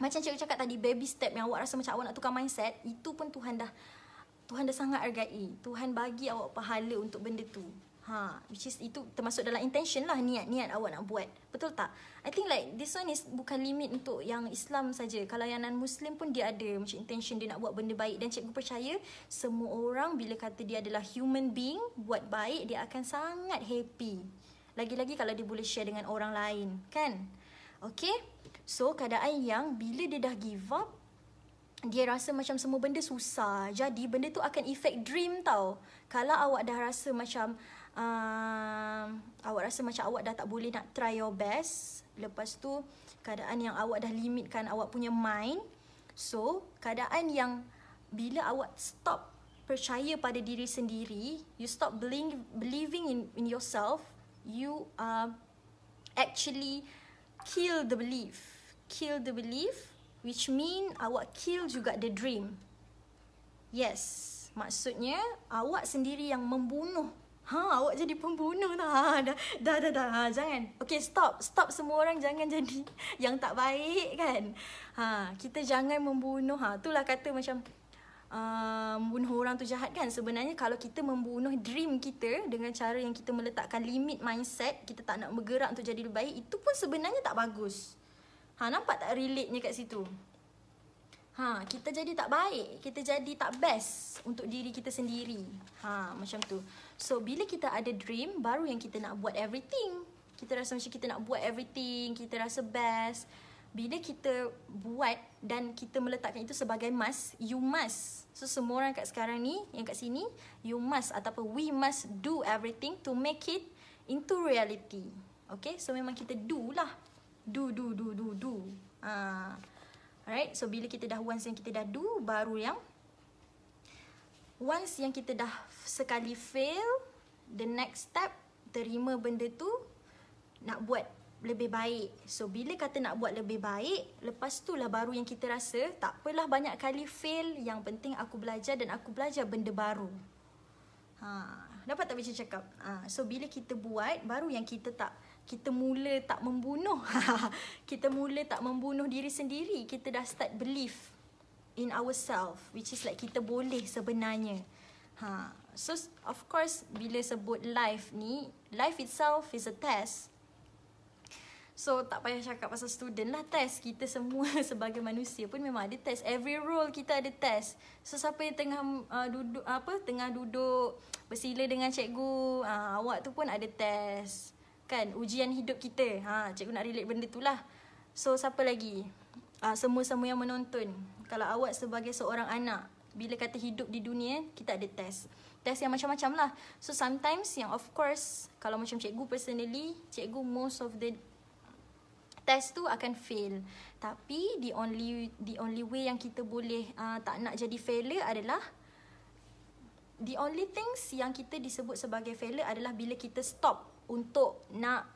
macam cikgu cakap tadi baby step yang awak rasa macam awak nak tukar mindset Itu pun Tuhan dah Tuhan dah sangat hargai Tuhan bagi awak pahala untuk benda tu Ha, which is itu termasuk dalam intention lah niat-niat awak nak buat. Betul tak? I think like this one is bukan limit untuk yang Islam saja. Kalau yang non-Muslim pun dia ada macam intention dia nak buat benda baik. Dan cikgu percaya semua orang bila kata dia adalah human being, buat baik dia akan sangat happy. Lagi-lagi kalau dia boleh share dengan orang lain. Kan? Okay? So, keadaan yang bila dia dah give up, dia rasa macam semua benda susah. Jadi, benda tu akan effect dream tau. Kalau awak dah rasa macam, uh, awak rasa macam awak dah tak boleh nak try your best. Lepas tu, keadaan yang awak dah limitkan awak punya mind. So, keadaan yang bila awak stop percaya pada diri sendiri, you stop believing in, yourself, you are actually kill the belief kill the belief which mean awak kill juga the dream yes maksudnya awak sendiri yang membunuh Ha, awak jadi pembunuh lah. Ha, dah, dah, dah, dah. Ha, jangan. Okay, stop. Stop semua orang jangan jadi yang tak baik kan. Ha, kita jangan membunuh. Ha, itulah kata macam Uh, membunuh orang tu jahat kan sebenarnya kalau kita membunuh dream kita dengan cara yang kita meletakkan limit mindset kita tak nak bergerak untuk jadi lebih baik itu pun sebenarnya tak bagus ha nampak tak relate nya kat situ ha kita jadi tak baik kita jadi tak best untuk diri kita sendiri ha macam tu so bila kita ada dream baru yang kita nak buat everything kita rasa macam kita nak buat everything kita rasa best bila kita buat dan kita meletakkan itu sebagai must, you must. So semua orang kat sekarang ni, yang kat sini, you must ataupun we must do everything to make it into reality. Okay, so memang kita do lah. Do, do, do, do, do. Uh, alright, so bila kita dah once yang kita dah do, baru yang once yang kita dah sekali fail, the next step, terima benda tu, nak buat lebih baik. So bila kata nak buat lebih baik, lepas tu lah baru yang kita rasa tak apalah banyak kali fail. Yang penting aku belajar dan aku belajar benda baru. Ha, dapat tak macam cakap? Ha, so bila kita buat, baru yang kita tak kita mula tak membunuh. kita mula tak membunuh diri sendiri. Kita dah start believe in ourselves. Which is like kita boleh sebenarnya. Ha. So of course bila sebut life ni, life itself is a test. So tak payah cakap pasal student lah test Kita semua sebagai manusia pun memang ada test Every role kita ada test So siapa yang tengah uh, duduk apa tengah duduk bersila dengan cikgu uh, Awak tu pun ada test Kan ujian hidup kita ha, Cikgu nak relate benda tu lah So siapa lagi uh, Semua-semua yang menonton Kalau awak sebagai seorang anak Bila kata hidup di dunia kita ada test Test yang macam-macam lah So sometimes yang of course Kalau macam cikgu personally Cikgu most of the test tu akan fail. Tapi the only the only way yang kita boleh uh, tak nak jadi failure adalah the only things yang kita disebut sebagai failure adalah bila kita stop untuk nak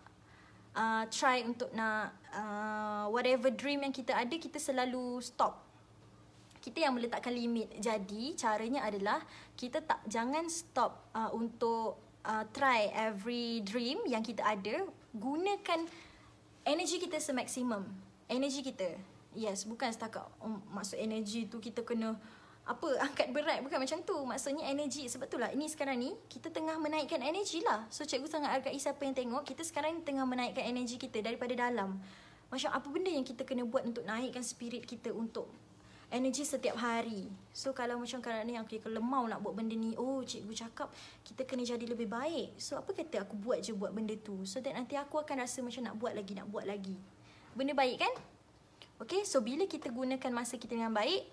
uh, try untuk nak uh, whatever dream yang kita ada kita selalu stop. Kita yang meletakkan limit. Jadi caranya adalah kita tak jangan stop uh, untuk uh, try every dream yang kita ada. Gunakan energy kita semaksimum energy kita yes bukan setakat um, maksud energy tu kita kena apa angkat berat bukan macam tu maksudnya energy sebab itulah ini sekarang ni kita tengah menaikkan energy lah so cikgu sangat agak siapa yang tengok kita sekarang ni tengah menaikkan energy kita daripada dalam macam apa benda yang kita kena buat untuk naikkan spirit kita untuk energy setiap hari. So kalau macam kadang ni yang aku kira lemau nak buat benda ni, oh cikgu cakap kita kena jadi lebih baik. So apa kata aku buat je buat benda tu. So that nanti aku akan rasa macam nak buat lagi, nak buat lagi. Benda baik kan? Okay, so bila kita gunakan masa kita dengan baik,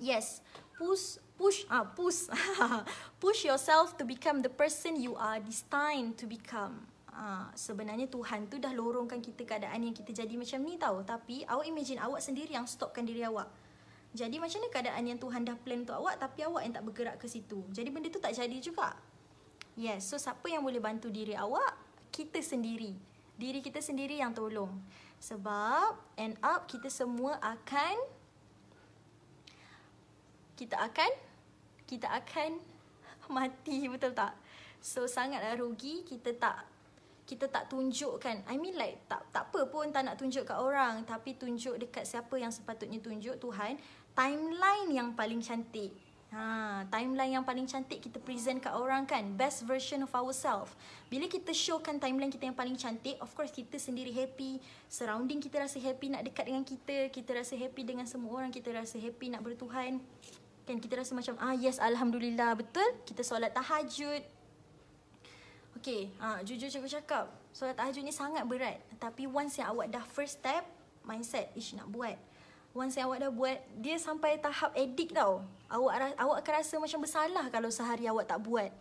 yes, push push ah push push yourself to become the person you are destined to become. Ha, sebenarnya Tuhan tu dah lorongkan kita keadaan yang kita jadi macam ni tau Tapi awak imagine awak sendiri yang stopkan diri awak jadi macam mana keadaan yang Tuhan dah plan untuk awak tapi awak yang tak bergerak ke situ? Jadi benda tu tak jadi juga. Yes, so siapa yang boleh bantu diri awak? Kita sendiri. Diri kita sendiri yang tolong. Sebab end up kita semua akan kita akan kita akan mati betul tak? So sangatlah rugi kita tak kita tak tunjukkan I mean like tak tak apa pun tak nak tunjuk kat orang tapi tunjuk dekat siapa yang sepatutnya tunjuk Tuhan timeline yang paling cantik. Ha, timeline yang paling cantik kita present kat orang kan. Best version of ourselves. Bila kita showkan timeline kita yang paling cantik, of course kita sendiri happy. Surrounding kita rasa happy nak dekat dengan kita. Kita rasa happy dengan semua orang. Kita rasa happy nak bertuhan. Kan kita rasa macam, ah yes, Alhamdulillah. Betul? Kita solat tahajud. Okay, ha, jujur cakap-cakap. Solat tahajud ni sangat berat. Tapi once yang awak dah first step, mindset, ish nak buat once yang awak dah buat dia sampai tahap edik tau awak awak akan rasa macam bersalah kalau sehari awak tak buat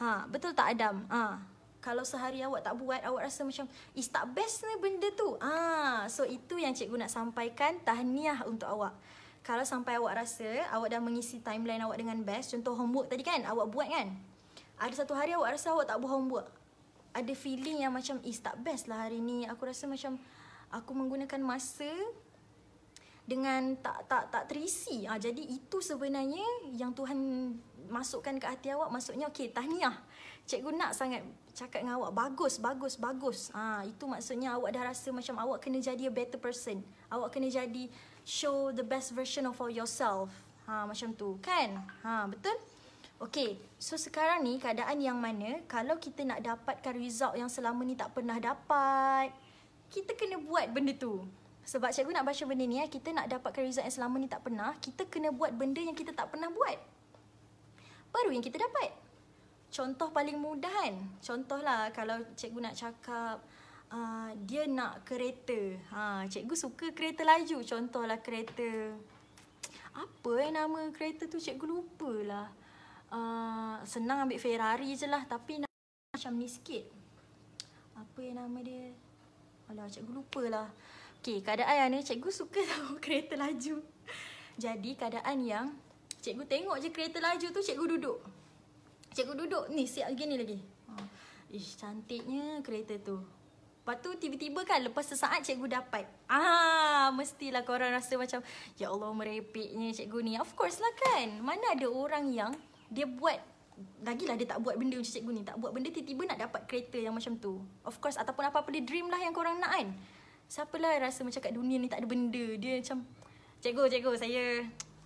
ha betul tak Adam ha kalau sehari awak tak buat awak rasa macam is tak best ni benda tu ha so itu yang cikgu nak sampaikan tahniah untuk awak kalau sampai awak rasa awak dah mengisi timeline awak dengan best contoh homework tadi kan awak buat kan ada satu hari awak rasa awak tak buat homework ada feeling yang macam is tak best lah hari ni aku rasa macam aku menggunakan masa dengan tak tak tak terisi. Ha, jadi itu sebenarnya yang Tuhan masukkan ke hati awak maksudnya okey tahniah. Cikgu nak sangat cakap dengan awak bagus bagus bagus. Ha, itu maksudnya awak dah rasa macam awak kena jadi a better person. Awak kena jadi show the best version of all yourself. Ha macam tu kan? Ha betul? Okey, so sekarang ni keadaan yang mana kalau kita nak dapatkan result yang selama ni tak pernah dapat, kita kena buat benda tu. Sebab cikgu nak baca benda ni eh, kita nak dapatkan result yang selama ni tak pernah, kita kena buat benda yang kita tak pernah buat. Baru yang kita dapat. Contoh paling mudah kan? Contohlah kalau cikgu nak cakap uh, dia nak kereta. Ha, cikgu suka kereta laju. Contohlah kereta apa eh nama kereta tu cikgu lupalah. Uh, ah, senang ambil Ferrari je lah tapi nak macam ni sikit. Apa yang nama dia? Alah, cikgu lupalah. lah. Okay, keadaan yang ni cikgu suka tau kereta laju. Jadi keadaan yang cikgu tengok je kereta laju tu cikgu duduk. Cikgu duduk ni siap gini lagi. Oh, ish cantiknya kereta tu. Lepas tu tiba-tiba kan lepas sesaat cikgu dapat. Ah, mestilah korang rasa macam ya Allah merepeknya cikgu ni. Of course lah kan. Mana ada orang yang dia buat Lagilah dia tak buat benda macam cikgu ni Tak buat benda tiba-tiba nak dapat kereta yang macam tu Of course ataupun apa-apa dia dream lah yang korang nak kan siapalah rasa macam kat dunia ni tak ada benda. Dia macam cikgu, cikgu saya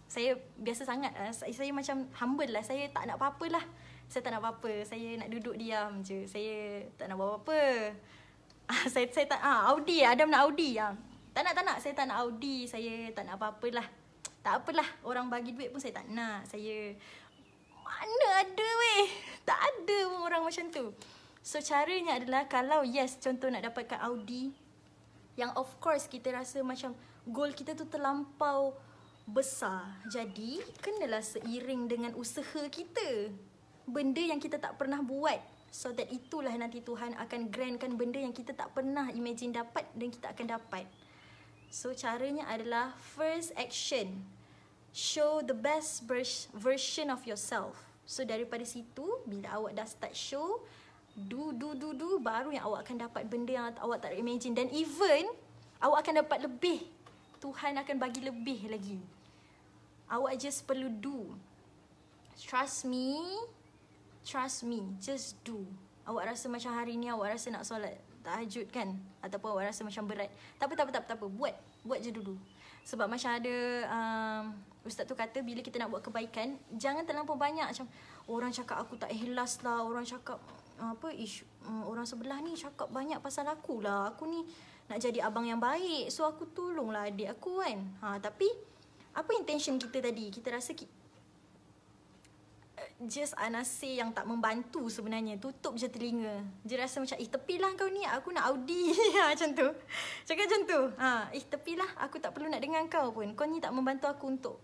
saya biasa sangat lah. Saya, saya macam humble lah. Saya tak nak apa-apa lah. Saya tak nak apa-apa. Saya nak duduk diam je. Saya tak nak buat apa-apa. Ah, saya, saya tak ah, Audi lah. Adam nak Audi lah. Tak nak, tak nak. Saya tak nak Audi. Saya tak nak apa-apa lah. Tak apalah. Orang bagi duit pun saya tak nak. Saya mana ada weh. Tak ada orang macam tu. So caranya adalah kalau yes contoh nak dapatkan Audi yang of course kita rasa macam goal kita tu terlampau besar. Jadi, kenalah seiring dengan usaha kita. Benda yang kita tak pernah buat. So that itulah nanti Tuhan akan grantkan benda yang kita tak pernah imagine dapat dan kita akan dapat. So caranya adalah first action. Show the best version of yourself. So daripada situ, bila awak dah start show, do do do do baru yang awak akan dapat benda yang awak tak imagine dan even awak akan dapat lebih Tuhan akan bagi lebih lagi awak just perlu do trust me trust me just do awak rasa macam hari ni awak rasa nak solat tahajud kan ataupun awak rasa macam berat tak apa tak apa tak apa, tak apa. buat buat je dulu sebab macam ada um, Ustaz tu kata bila kita nak buat kebaikan Jangan terlampau banyak macam Orang cakap aku tak ikhlas lah Orang cakap apa ish, um, orang sebelah ni cakap banyak pasal aku lah. Aku ni nak jadi abang yang baik. So aku tolonglah adik aku kan. Ha tapi apa intention kita tadi? Kita rasa ki- eh, just anasi yang tak membantu sebenarnya. Tutup je telinga. Dia rasa macam ih tepilah kau ni. Aku nak Audi. ha macam tu. Cakap macam tu. Ha ih tepilah aku tak perlu nak dengar kau pun. Kau ni tak membantu aku untuk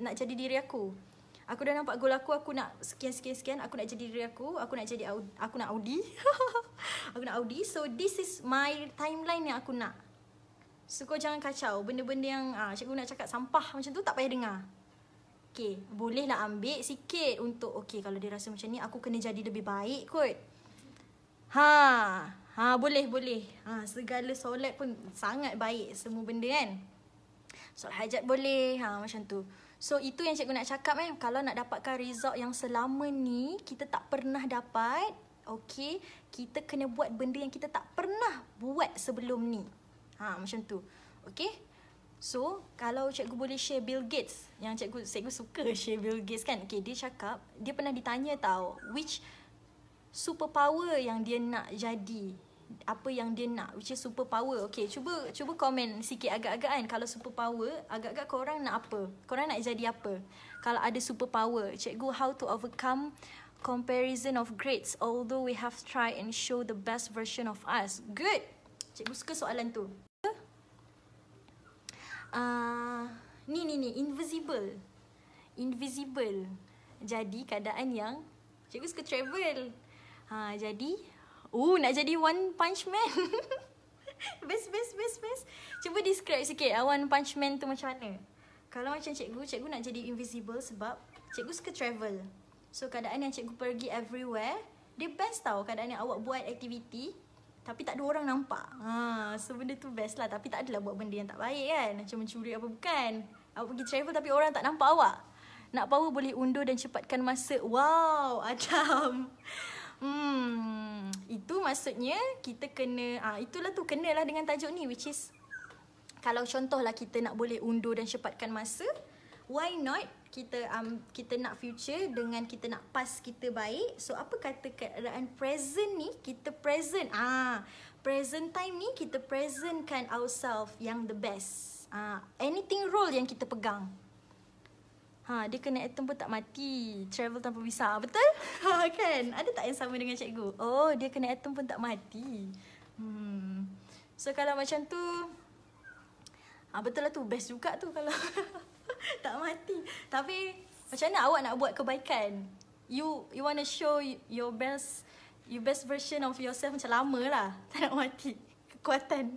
nak jadi diri aku aku dah nampak goal aku aku nak sekian sekian sekian aku nak jadi diri aku aku nak jadi Audi, aku nak Audi aku nak Audi so this is my timeline yang aku nak so kau jangan kacau benda-benda yang ah, cikgu nak cakap sampah macam tu tak payah dengar Okay, bolehlah ambil sikit untuk Okay, kalau dia rasa macam ni, aku kena jadi lebih baik kot Ha, ha boleh, boleh ha, Segala solat pun sangat baik semua benda kan Solat hajat boleh, ha, macam tu So itu yang cikgu nak cakap eh kalau nak dapatkan result yang selama ni kita tak pernah dapat okey kita kena buat benda yang kita tak pernah buat sebelum ni. Ha macam tu. Okey? So kalau cikgu boleh share Bill Gates yang cikgu cikgu suka share Bill Gates kan. Okey dia cakap dia pernah ditanya tau which superpower yang dia nak jadi apa yang dia nak which is superpower. Okay, cuba cuba komen sikit agak-agak kan kalau superpower agak-agak korang nak apa? Korang nak jadi apa? Kalau ada superpower, cikgu how to overcome comparison of grades although we have tried and show the best version of us. Good. Cikgu suka soalan tu. Ah, uh, ni ni ni invisible. Invisible. Jadi keadaan yang cikgu suka travel. Ha, jadi Uh, nak jadi One Punch Man? best, best, best, best. Cuba describe sikit uh, One Punch Man tu macam mana. Kalau macam cikgu, cikgu nak jadi invisible sebab cikgu suka travel. So, keadaan yang cikgu pergi everywhere, dia best tau keadaan yang awak buat aktiviti tapi tak ada orang nampak. Ha, so, benda tu best lah. Tapi tak adalah buat benda yang tak baik kan. Macam mencuri apa bukan. Awak pergi travel tapi orang tak nampak awak. Nak power boleh undur dan cepatkan masa. Wow, Adam. Hmm, itu maksudnya kita kena, ah, itulah tu kenalah dengan tajuk ni which is kalau contohlah kita nak boleh undur dan cepatkan masa, why not kita um, kita nak future dengan kita nak pas kita baik. So apa kata keadaan present ni, kita present. Ah, present time ni kita presentkan ourselves yang the best. Ah, anything role yang kita pegang. Ha, dia kena atom pun tak mati. Travel tanpa visa. Betul? Ha, kan? Ada tak yang sama dengan cikgu? Oh, dia kena atom pun tak mati. Hmm. So, kalau macam tu... Ha, betul lah tu. Best juga tu kalau tak mati. Tapi, macam mana awak nak buat kebaikan? You you want to show your best your best version of yourself macam lama lah. Tak nak mati. Kekuatan.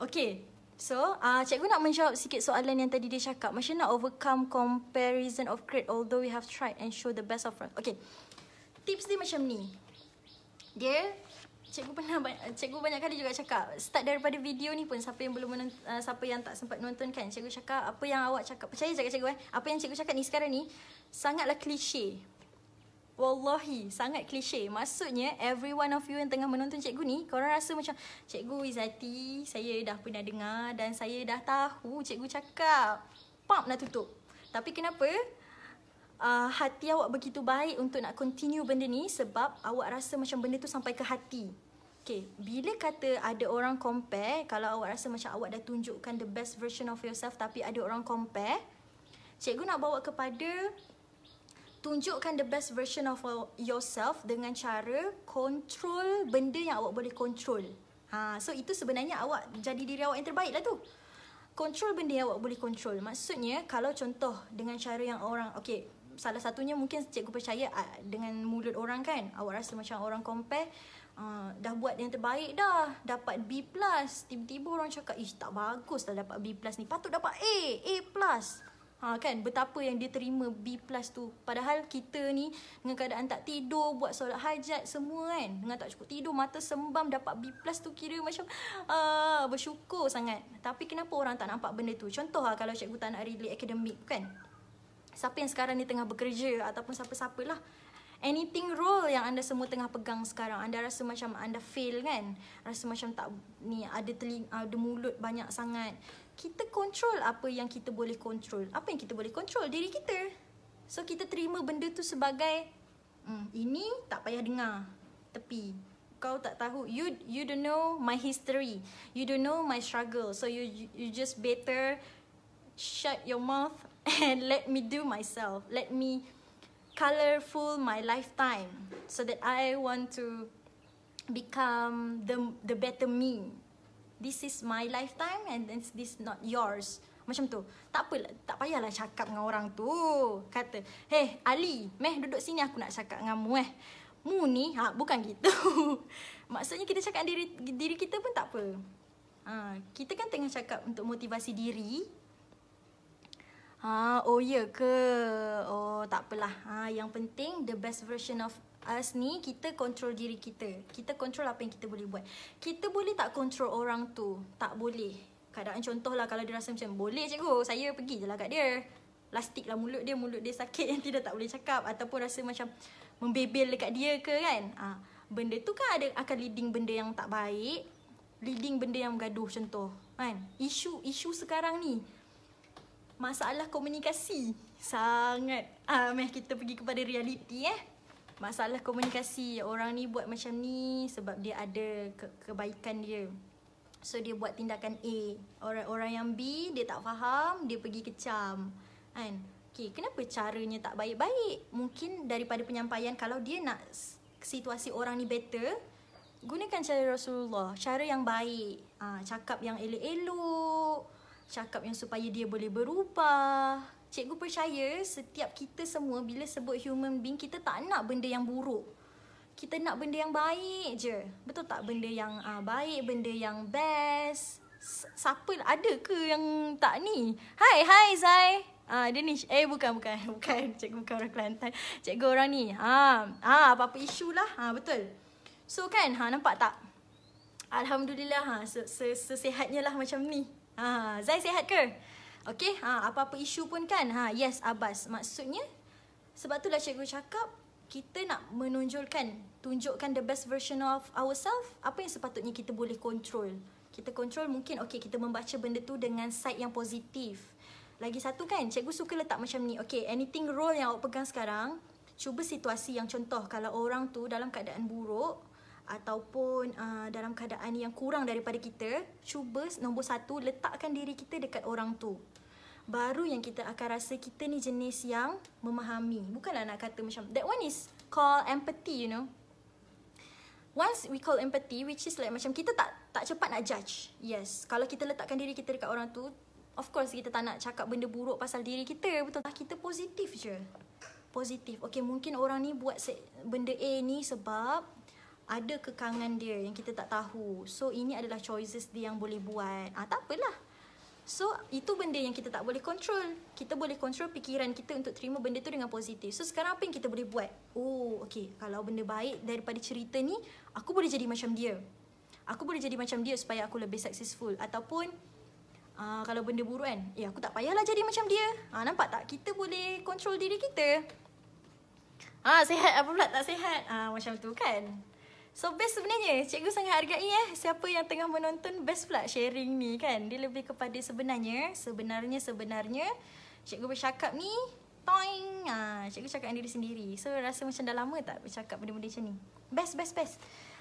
Okay. So, uh, cikgu nak menjawab sikit soalan yang tadi dia cakap. Macam nak overcome comparison of grade although we have tried and show the best of us. Okay. Tips dia macam ni. Dia, cikgu pernah, cikgu banyak kali juga cakap. Start daripada video ni pun siapa yang belum menonton, uh, siapa yang tak sempat nonton kan. Cikgu cakap apa yang awak cakap. Percaya cakap cikgu eh. Apa yang cikgu cakap ni sekarang ni sangatlah cliche. Wallahi, sangat klise. Maksudnya, every one of you yang tengah menonton cikgu ni, korang rasa macam, cikgu Izati, saya dah pernah dengar dan saya dah tahu cikgu cakap. Pump nak lah tutup. Tapi kenapa? Uh, hati awak begitu baik untuk nak continue benda ni sebab awak rasa macam benda tu sampai ke hati. Okay, bila kata ada orang compare, kalau awak rasa macam awak dah tunjukkan the best version of yourself tapi ada orang compare, cikgu nak bawa kepada tunjukkan the best version of yourself dengan cara control benda yang awak boleh control. Ha, so itu sebenarnya awak jadi diri awak yang terbaik lah tu. Control benda yang awak boleh control. Maksudnya kalau contoh dengan cara yang orang, okay, salah satunya mungkin cikgu percaya ah, dengan mulut orang kan. Awak rasa macam orang compare, uh, dah buat yang terbaik dah, dapat B+. Tiba-tiba orang cakap, ih tak bagus lah dapat B+ ni, patut dapat A, A+. Ha kan betapa yang dia terima B plus tu. Padahal kita ni dengan keadaan tak tidur, buat solat hajat semua kan. Dengan tak cukup tidur, mata sembam dapat B plus tu kira macam uh, bersyukur sangat. Tapi kenapa orang tak nampak benda tu? Contoh lah kalau cikgu tak nak relate akademik kan. Siapa yang sekarang ni tengah bekerja ataupun siapa-siapalah. Anything role yang anda semua tengah pegang sekarang Anda rasa macam anda fail kan Rasa macam tak ni ada, teling, ada mulut banyak sangat kita kontrol apa yang kita boleh kontrol, Apa yang kita boleh kontrol Diri kita. So kita terima benda tu sebagai hmm, ini tak payah dengar. Tapi Kau tak tahu. You you don't know my history. You don't know my struggle. So you you just better shut your mouth and let me do myself. Let me colorful my lifetime so that I want to become the the better me this is my lifetime and this is not yours. Macam tu. Tak apa, tak payahlah cakap dengan orang tu. Kata, hey Ali, meh duduk sini aku nak cakap dengan mu eh. Mu ni, ha, bukan gitu. Maksudnya kita cakap diri, diri kita pun tak apa. Ha, kita kan tengah cakap untuk motivasi diri. Ha, oh ya ke? Oh tak apalah. Ha, yang penting the best version of us ni kita kontrol diri kita. Kita kontrol apa yang kita boleh buat. Kita boleh tak kontrol orang tu? Tak boleh. Kadang-kadang lah kalau dia rasa macam boleh cikgu, saya pergi je lah kat dia. Plastik lah mulut dia, mulut dia sakit yang tidak tak boleh cakap. Ataupun rasa macam membebel dekat dia ke kan. ha, benda tu kan ada, akan leading benda yang tak baik. Leading benda yang gaduh contoh. Kan? Isu, isu sekarang ni. Masalah komunikasi. Sangat. Ah, ha, meh kita pergi kepada realiti eh masalah komunikasi orang ni buat macam ni sebab dia ada ke- kebaikan dia so dia buat tindakan A orang orang yang B dia tak faham dia pergi kecam kan okey kenapa caranya tak baik-baik mungkin daripada penyampaian kalau dia nak situasi orang ni better gunakan cara Rasulullah cara yang baik ha, cakap yang elok-elok cakap yang supaya dia boleh berubah Cikgu percaya setiap kita semua bila sebut human being kita tak nak benda yang buruk. Kita nak benda yang baik je. Betul tak benda yang uh, baik, benda yang best. Siapa ada ke yang tak ni? Hai, hai Zai. Ah, uh, Danish. Eh, bukan, bukan. Bukan. Cikgu bukan orang Kelantan. Cikgu orang ni. Ha, ah apa-apa isu lah. Ha, betul. So kan, ha, nampak tak? Alhamdulillah, ha, sesehatnya lah macam ni. Ha, Zai sehat ke? Okey, ha, apa-apa isu pun kan. Ha, yes, Abbas. Maksudnya, sebab itulah cikgu cakap, kita nak menunjukkan, tunjukkan the best version of ourselves, apa yang sepatutnya kita boleh kontrol. Kita kontrol mungkin, okey, kita membaca benda tu dengan side yang positif. Lagi satu kan, cikgu suka letak macam ni. Okey, anything role yang awak pegang sekarang, cuba situasi yang contoh. Kalau orang tu dalam keadaan buruk, ataupun uh, dalam keadaan yang kurang daripada kita, cuba nombor satu letakkan diri kita dekat orang tu. Baru yang kita akan rasa kita ni jenis yang memahami. Bukanlah nak kata macam, that one is called empathy, you know. Once we call empathy, which is like macam kita tak tak cepat nak judge. Yes, kalau kita letakkan diri kita dekat orang tu, of course kita tak nak cakap benda buruk pasal diri kita, betul tak? Kita positif je. Positif. Okay, mungkin orang ni buat se- benda A ni sebab ada kekangan dia yang kita tak tahu. So ini adalah choices dia yang boleh buat. Ah tak apalah. So itu benda yang kita tak boleh control. Kita boleh control pikiran kita untuk terima benda tu dengan positif. So sekarang apa yang kita boleh buat? Oh, okey. Kalau benda baik daripada cerita ni, aku boleh jadi macam dia. Aku boleh jadi macam dia supaya aku lebih successful ataupun uh, kalau benda buruk kan, ya eh, aku tak payahlah jadi macam dia. uh, nampak tak? Kita boleh kontrol diri kita. Ah uh, sihat apa pula tak sehat uh, ah, macam tu kan? So best sebenarnya cikgu sangat hargai eh siapa yang tengah menonton best pula sharing ni kan. Dia lebih kepada sebenarnya, sebenarnya sebenarnya cikgu bercakap ni toing ah cikgu cakap diri sendiri. So rasa macam dah lama tak bercakap benda-benda macam ni. Best best best.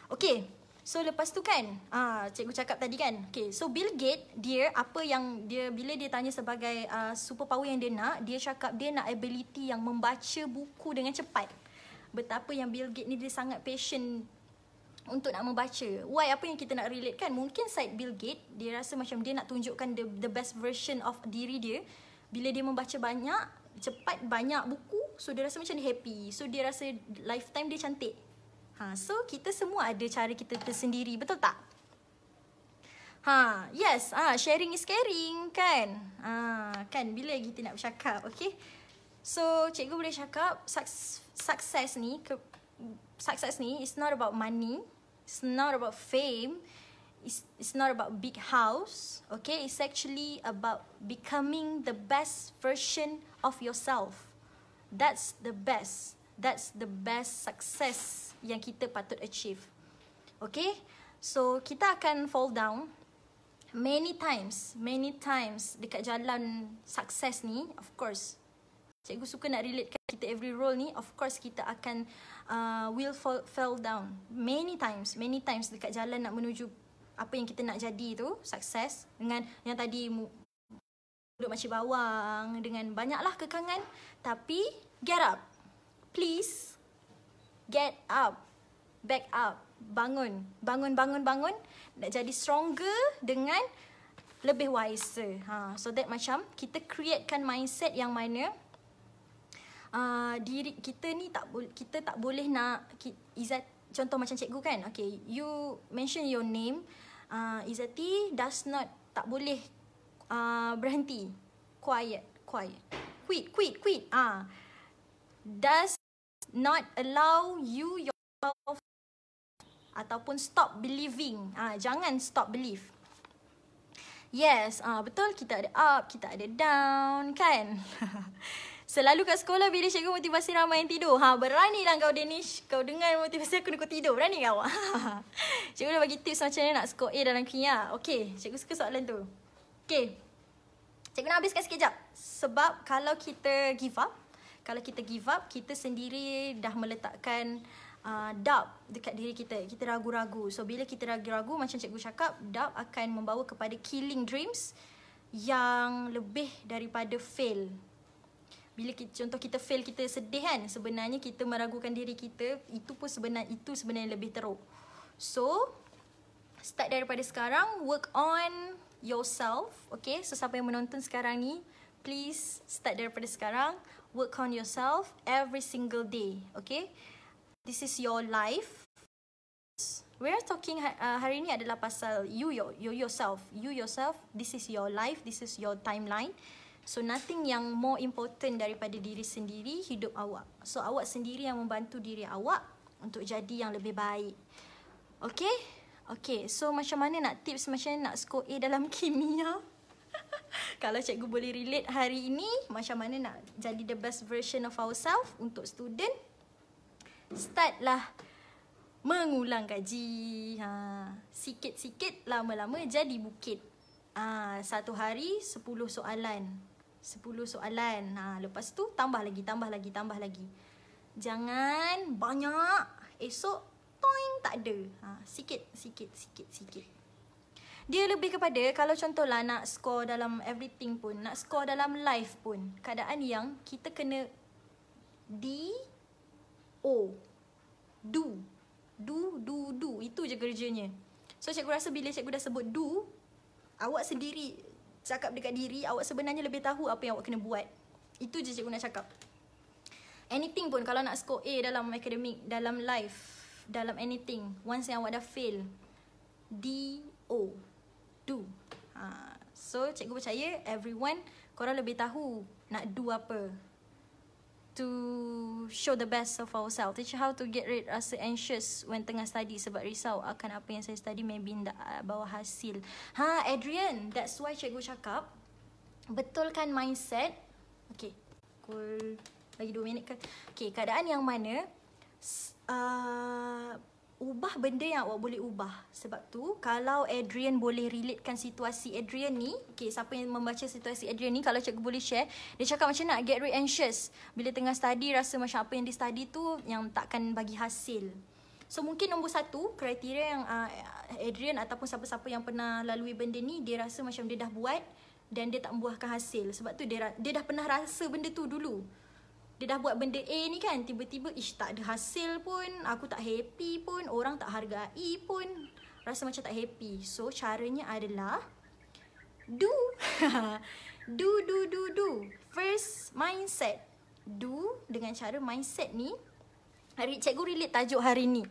Okay So lepas tu kan ah cikgu cakap tadi kan. Okay so Bill Gates dia apa yang dia bila dia tanya sebagai uh, superpower yang dia nak, dia cakap dia nak ability yang membaca buku dengan cepat. Betapa yang Bill Gates ni dia sangat passion untuk nak membaca. Why apa yang kita nak relate kan? Mungkin side Bill Gates dia rasa macam dia nak tunjukkan the the best version of diri dia bila dia membaca banyak cepat banyak buku so dia rasa macam dia happy. So dia rasa lifetime dia cantik. Ha so kita semua ada cara kita tersendiri betul tak? Ha yes ha, sharing is caring kan? Ha kan bila kita nak bercakap okey. So cikgu boleh cakap success, ni ke, success ni is not about money It's not about fame. It's, it's not about big house. Okay, it's actually about becoming the best version of yourself. That's the best. That's the best success yang kita patut achieve. Okay, so kita akan fall down many times, many times dekat jalan sukses ni, of course. Cikgu suka nak relate kita every role ni, of course kita akan uh, will fall, fell down many times many times dekat jalan nak menuju apa yang kita nak jadi tu sukses dengan yang tadi duduk macam bawang dengan banyaklah kekangan tapi get up please get up back up bangun bangun bangun bangun nak jadi stronger dengan lebih wiser ha so that macam kita createkan mindset yang mana uh, diri kita ni tak boleh kita tak boleh nak Izat contoh macam cikgu kan okay you mention your name uh, Izati does not tak boleh uh, berhenti quiet quiet quit quit quit ah uh, does not allow you yourself ataupun stop believing ah uh, jangan stop believe Yes, uh, betul kita ada up, kita ada down, kan? Selalu kat sekolah bila cikgu motivasi ramai yang tidur. Ha berani lah kau Danish. Kau dengar motivasi aku nak tidur. Berani kau? cikgu dah bagi tips macam mana nak skor A dalam kini kimia. Okey, cikgu suka soalan tu. Okey. Cikgu nak habiskan sekejap. Sebab kalau kita give up, kalau kita give up, kita sendiri dah meletakkan uh, doubt dekat diri kita. Kita ragu-ragu. So bila kita ragu-ragu macam cikgu cakap, doubt akan membawa kepada killing dreams yang lebih daripada fail bila kita, contoh kita fail kita sedih kan sebenarnya kita meragukan diri kita itu pun sebenarnya itu sebenarnya lebih teruk so start daripada sekarang work on yourself okay so siapa yang menonton sekarang ni please start daripada sekarang work on yourself every single day okay this is your life We are talking ha-, uh, hari ni adalah pasal you, you, you yourself. You yourself, this is your life, this is your timeline. So nothing yang more important daripada diri sendiri hidup awak. So awak sendiri yang membantu diri awak untuk jadi yang lebih baik. Okay? Okay, so macam mana nak tips macam mana nak score A dalam kimia? Kalau cikgu boleh relate hari ini, macam mana nak jadi the best version of ourselves untuk student? Startlah mengulang kaji. Ha, sikit-sikit lama-lama jadi bukit. Ah, ha, satu hari sepuluh soalan sepuluh soalan. Ha, lepas tu tambah lagi, tambah lagi, tambah lagi. Jangan banyak. Esok toing tak ada. Ha, sikit, sikit, sikit, sikit. Dia lebih kepada kalau contohlah nak score dalam everything pun, nak score dalam life pun. Keadaan yang kita kena D O do do do do itu je kerjanya. So cikgu rasa bila cikgu dah sebut do awak sendiri cakap dekat diri awak sebenarnya lebih tahu apa yang awak kena buat. Itu je cikgu nak cakap. Anything pun kalau nak score A dalam akademik, dalam life, dalam anything. Once yang awak dah fail. D O do. Ha. So cikgu percaya everyone korang lebih tahu nak do apa to show the best of ourselves. Teach how to get rid rasa anxious when tengah study sebab risau akan apa yang saya study maybe tak uh, bawa hasil. Ha, Adrian, that's why cikgu cakap betulkan mindset. Okay, cool. Lagi dua minit ke? Okay, keadaan yang mana uh, ubah benda yang awak boleh ubah. Sebab tu kalau Adrian boleh relatekan situasi Adrian ni, okay, siapa yang membaca situasi Adrian ni kalau cikgu boleh share, dia cakap macam nak get really anxious bila tengah study rasa macam apa yang dia study tu yang takkan bagi hasil. So mungkin nombor satu kriteria yang uh, Adrian ataupun siapa-siapa yang pernah lalui benda ni dia rasa macam dia dah buat dan dia tak membuahkan hasil. Sebab tu dia dia dah pernah rasa benda tu dulu dia dah buat benda A ni kan tiba-tiba ish tak ada hasil pun aku tak happy pun orang tak hargai pun rasa macam tak happy so caranya adalah do do do do do first mindset do dengan cara mindset ni hari cikgu relate tajuk hari ni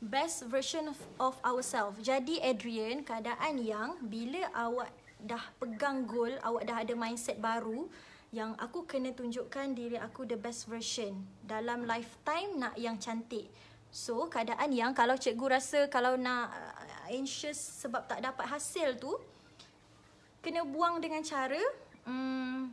best version of, of ourselves jadi Adrian keadaan yang bila awak dah pegang goal awak dah ada mindset baru yang aku kena tunjukkan diri aku the best version dalam lifetime nak yang cantik. So keadaan yang kalau cikgu rasa kalau nak uh, anxious sebab tak dapat hasil tu kena buang dengan cara um,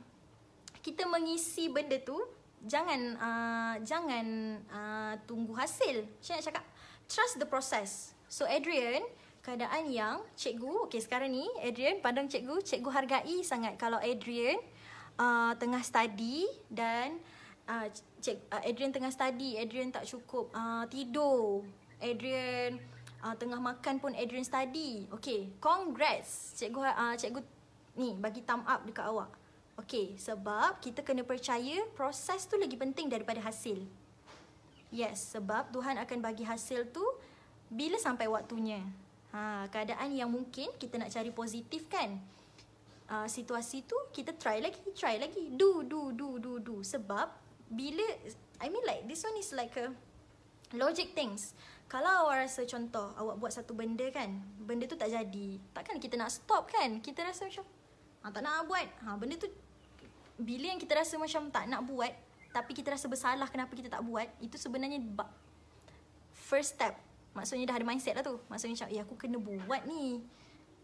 kita mengisi benda tu jangan uh, jangan uh, tunggu hasil. Saya nak cakap trust the process. So Adrian keadaan yang cikgu okay sekarang ni Adrian pandang cikgu cikgu hargai sangat kalau Adrian Uh, tengah study dan uh, uh, Adrian tengah study, Adrian tak cukup uh, tidur. Adrian uh, tengah makan pun Adrian study. Okey, congrats. Cikgu, uh, cikgu ni bagi thumb up dekat awak. Okey, sebab kita kena percaya proses tu lagi penting daripada hasil. Yes, sebab Tuhan akan bagi hasil tu bila sampai waktunya. Ha, keadaan yang mungkin kita nak cari positif kan? uh, situasi tu kita try lagi try lagi do do do do do sebab bila i mean like this one is like a logic things kalau awak rasa contoh awak buat satu benda kan benda tu tak jadi takkan kita nak stop kan kita rasa macam ha, tak nak ah, buat ha benda tu bila yang kita rasa macam tak nak buat tapi kita rasa bersalah kenapa kita tak buat itu sebenarnya first step maksudnya dah ada mindset lah tu maksudnya macam eh aku kena buat ni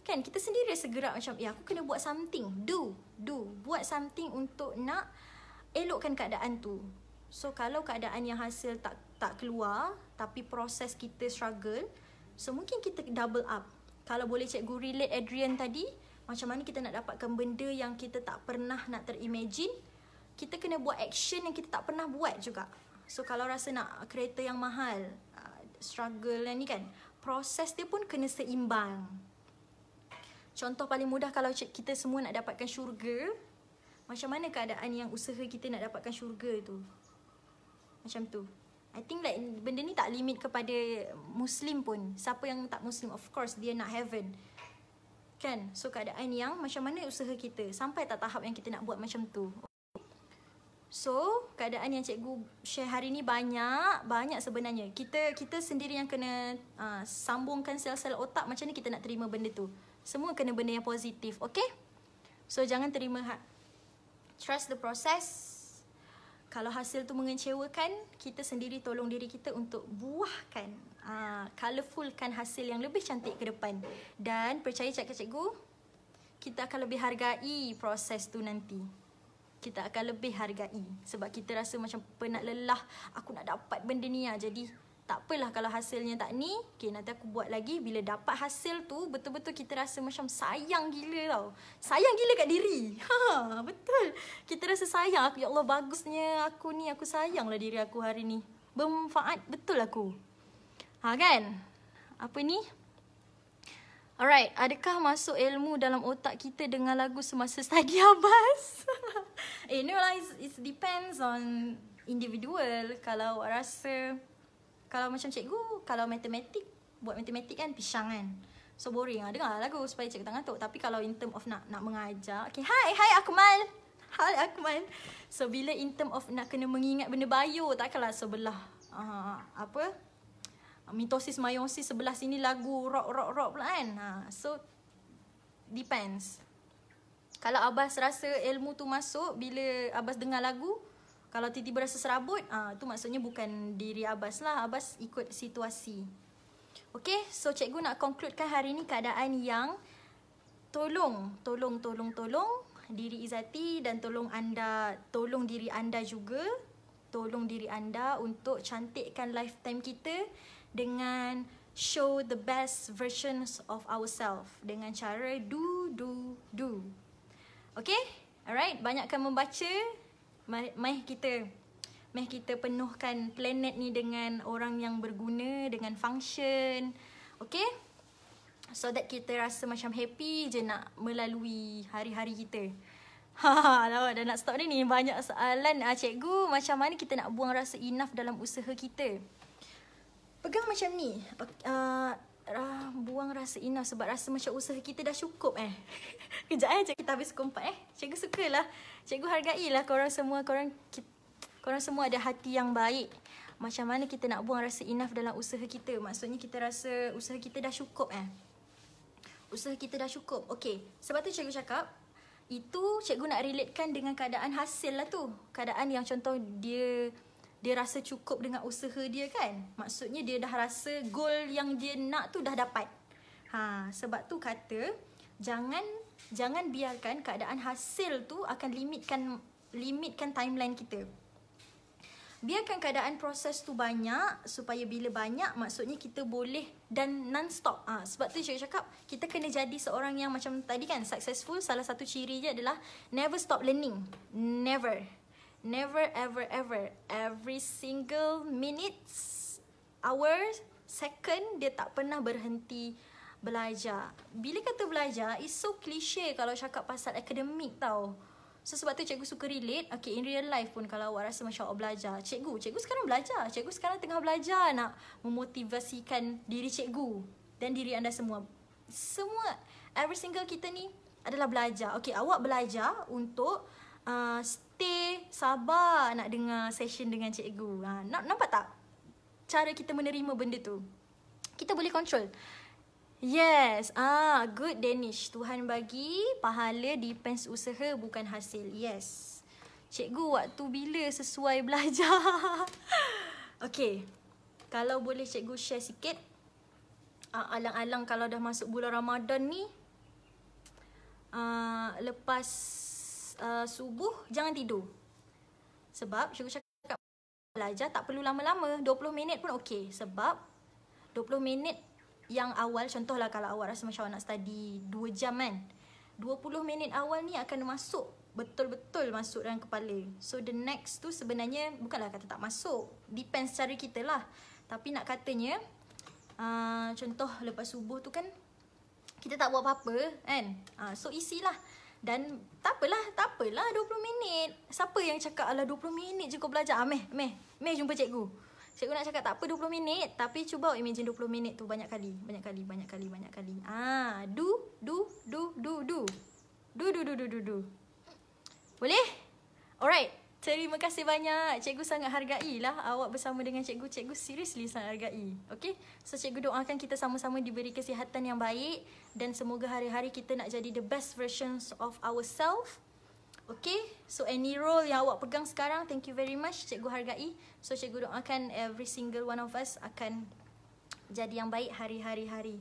Kan kita sendiri segerak macam Eh aku kena buat something Do Do Buat something untuk nak Elokkan keadaan tu So kalau keadaan yang hasil tak tak keluar Tapi proses kita struggle So mungkin kita double up Kalau boleh cikgu relate Adrian tadi Macam mana kita nak dapatkan benda yang kita tak pernah nak terimagine Kita kena buat action yang kita tak pernah buat juga So kalau rasa nak kereta yang mahal ah, Struggle ni kan Proses dia pun kena seimbang Contoh paling mudah kalau kita semua nak dapatkan syurga, macam mana keadaan yang usaha kita nak dapatkan syurga tu? Macam tu. I think like benda ni tak limit kepada Muslim pun. Siapa yang tak Muslim, of course, dia nak heaven. Kan? So keadaan yang macam mana usaha kita? Sampai tak tahap yang kita nak buat macam tu. So, keadaan yang cikgu share hari ni banyak, banyak sebenarnya. Kita kita sendiri yang kena uh, sambungkan sel-sel otak macam ni kita nak terima benda tu. Semua kena benda yang positif, okay? So, jangan terima hak. Trust the process. Kalau hasil tu mengecewakan, kita sendiri tolong diri kita untuk buahkan. Uh, ah, colorfulkan hasil yang lebih cantik ke depan. Dan percaya cikgu-cikgu, kita akan lebih hargai proses tu nanti. Kita akan lebih hargai. Sebab kita rasa macam penat lelah. Aku nak dapat benda ni lah. Jadi tak apalah kalau hasilnya tak ni okay, nanti aku buat lagi bila dapat hasil tu betul-betul kita rasa macam sayang gila tau sayang gila kat diri ha, betul kita rasa sayang aku ya Allah bagusnya aku ni aku sayanglah diri aku hari ni bermanfaat betul aku ha kan apa ni Alright, adakah masuk ilmu dalam otak kita dengan lagu semasa study abas? eh, no lah, it depends on individual. Kalau awak rasa kalau macam cikgu kalau matematik buat matematik kan pisang kan so boring ah dengar lagu supaya cikgu tak ngantuk tapi kalau in term of nak nak mengajar okay, hai hai akmal hai akmal so bila in term of nak kena mengingat benda bio takkanlah sebelah uh, apa mitosis meiosis sebelah sini lagu rock rock rock pula kan uh, so depends kalau abas rasa ilmu tu masuk bila abas dengar lagu kalau tiba-tiba rasa serabut, ah tu maksudnya bukan diri Abbas lah. Abbas ikut situasi. Okay, so cikgu nak konkludkan hari ni keadaan yang tolong, tolong, tolong, tolong diri Izati dan tolong anda, tolong diri anda juga. Tolong diri anda untuk cantikkan lifetime kita dengan show the best versions of ourselves dengan cara do, do, do. Okay? Alright, banyakkan membaca mai kita mai kita penuhkan planet ni dengan orang yang berguna dengan function okay? so that kita rasa macam happy je nak melalui hari-hari kita ha dah nak stop ni ni banyak soalan ah cikgu macam mana kita nak buang rasa enough dalam usaha kita pegang macam ni okay, uh, Rah buang rasa enough sebab rasa macam usaha kita dah cukup eh. Kejap eh cikgu kita habis kompak eh. Cikgu sukalah. Cikgu hargailah korang semua. Korang kita, korang semua ada hati yang baik. Macam mana kita nak buang rasa enough dalam usaha kita. Maksudnya kita rasa usaha kita dah cukup eh. Usaha kita dah cukup. Okey. Sebab tu cikgu cakap. Itu cikgu nak relatekan dengan keadaan hasil lah tu. Keadaan yang contoh dia dia rasa cukup dengan usaha dia kan maksudnya dia dah rasa goal yang dia nak tu dah dapat ha sebab tu kata jangan jangan biarkan keadaan hasil tu akan limitkan limitkan timeline kita biarkan keadaan proses tu banyak supaya bila banyak maksudnya kita boleh dan non stop ha, sebab tu saya cakap kita kena jadi seorang yang macam tadi kan successful salah satu ciri dia adalah never stop learning never never ever ever every single minutes hour second dia tak pernah berhenti belajar bila kata belajar it's so cliche kalau cakap pasal akademik tau So sebab tu cikgu suka relate Okay in real life pun Kalau awak rasa macam awak belajar Cikgu, cikgu sekarang belajar Cikgu sekarang tengah belajar Nak memotivasikan diri cikgu Dan diri anda semua Semua Every single kita ni Adalah belajar Okay awak belajar untuk uh, stay sabar nak dengar session dengan cikgu. Ha, nampak tak cara kita menerima benda tu? Kita boleh control. Yes, ah good Danish. Tuhan bagi pahala depends usaha bukan hasil. Yes. Cikgu waktu bila sesuai belajar? okay. Kalau boleh cikgu share sikit. Uh, alang-alang kalau dah masuk bulan Ramadan ni. Uh, lepas Uh, subuh jangan tidur. Sebab cikgu cakap belajar tak perlu lama-lama. 20 minit pun okey. Sebab 20 minit yang awal, contohlah kalau awak rasa macam awak nak study 2 jam kan. 20 minit awal ni akan masuk betul-betul masuk dalam kepala. So the next tu sebenarnya bukanlah kata tak masuk. Depends cara kita lah. Tapi nak katanya, uh, contoh lepas subuh tu kan kita tak buat apa-apa kan. Uh, so isilah. lah. Dan tak apalah, tak apalah 20 minit. Siapa yang cakap ala 20 minit je kau belajar? Ah, meh, meh, meh jumpa cikgu. Cikgu nak cakap tak apa 20 minit, tapi cuba imagine 20 minit tu banyak kali, banyak kali, banyak kali, banyak kali. Ah, do, do, do, do, do. Do, do, do, do, do, do. Boleh? Alright. Terima kasih banyak. Cikgu sangat hargai lah awak bersama dengan cikgu. Cikgu seriously sangat hargai. Okay? So cikgu doakan kita sama-sama diberi kesihatan yang baik. Dan semoga hari-hari kita nak jadi the best versions of ourselves. Okay? So any role yang awak pegang sekarang, thank you very much. Cikgu hargai. So cikgu doakan every single one of us akan jadi yang baik hari-hari-hari.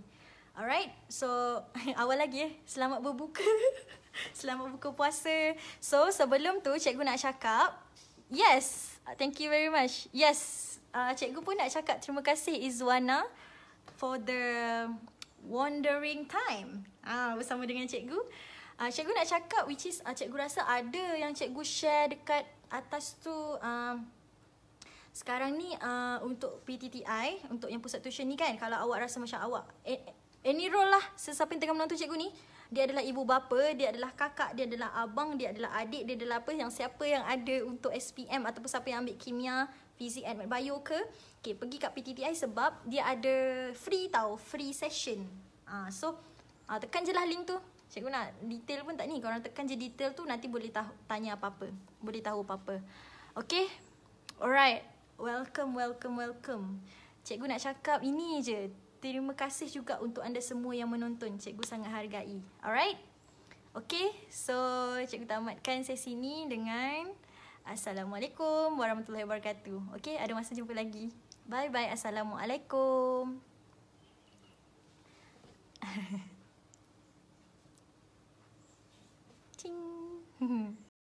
Alright? So awal lagi eh. Selamat berbuka. Selamat buka puasa. So sebelum tu cikgu nak cakap, yes, thank you very much. Yes, uh, cikgu pun nak cakap terima kasih Izwana for the wandering time ah uh, bersama dengan cikgu. Uh, cikgu nak cakap which is uh, cikgu rasa ada yang cikgu share dekat atas tu um, sekarang ni uh, untuk PTTI, untuk yang pusat tuition ni kan, kalau awak rasa macam awak, eh, eh, any role lah sesiapa yang tengah menonton cikgu ni, dia adalah ibu bapa, dia adalah kakak, dia adalah abang, dia adalah adik, dia adalah apa yang siapa yang ada untuk SPM ataupun siapa yang ambil kimia, fizik and bio ke. Okay, pergi kat PTTI sebab dia ada free tau, free session. Ah, so, ah, tekan je lah link tu. Cikgu nak detail pun tak ni, korang tekan je detail tu nanti boleh tahu, tanya apa-apa. Boleh tahu apa-apa. Okay, alright. Welcome, welcome, welcome. Cikgu nak cakap ini je Terima kasih juga untuk anda semua yang menonton. Cikgu sangat hargai. Alright? Okay, so cikgu tamatkan sesi ni dengan Assalamualaikum warahmatullahi wabarakatuh. Okay, ada masa jumpa lagi. Bye-bye. Assalamualaikum. Ting.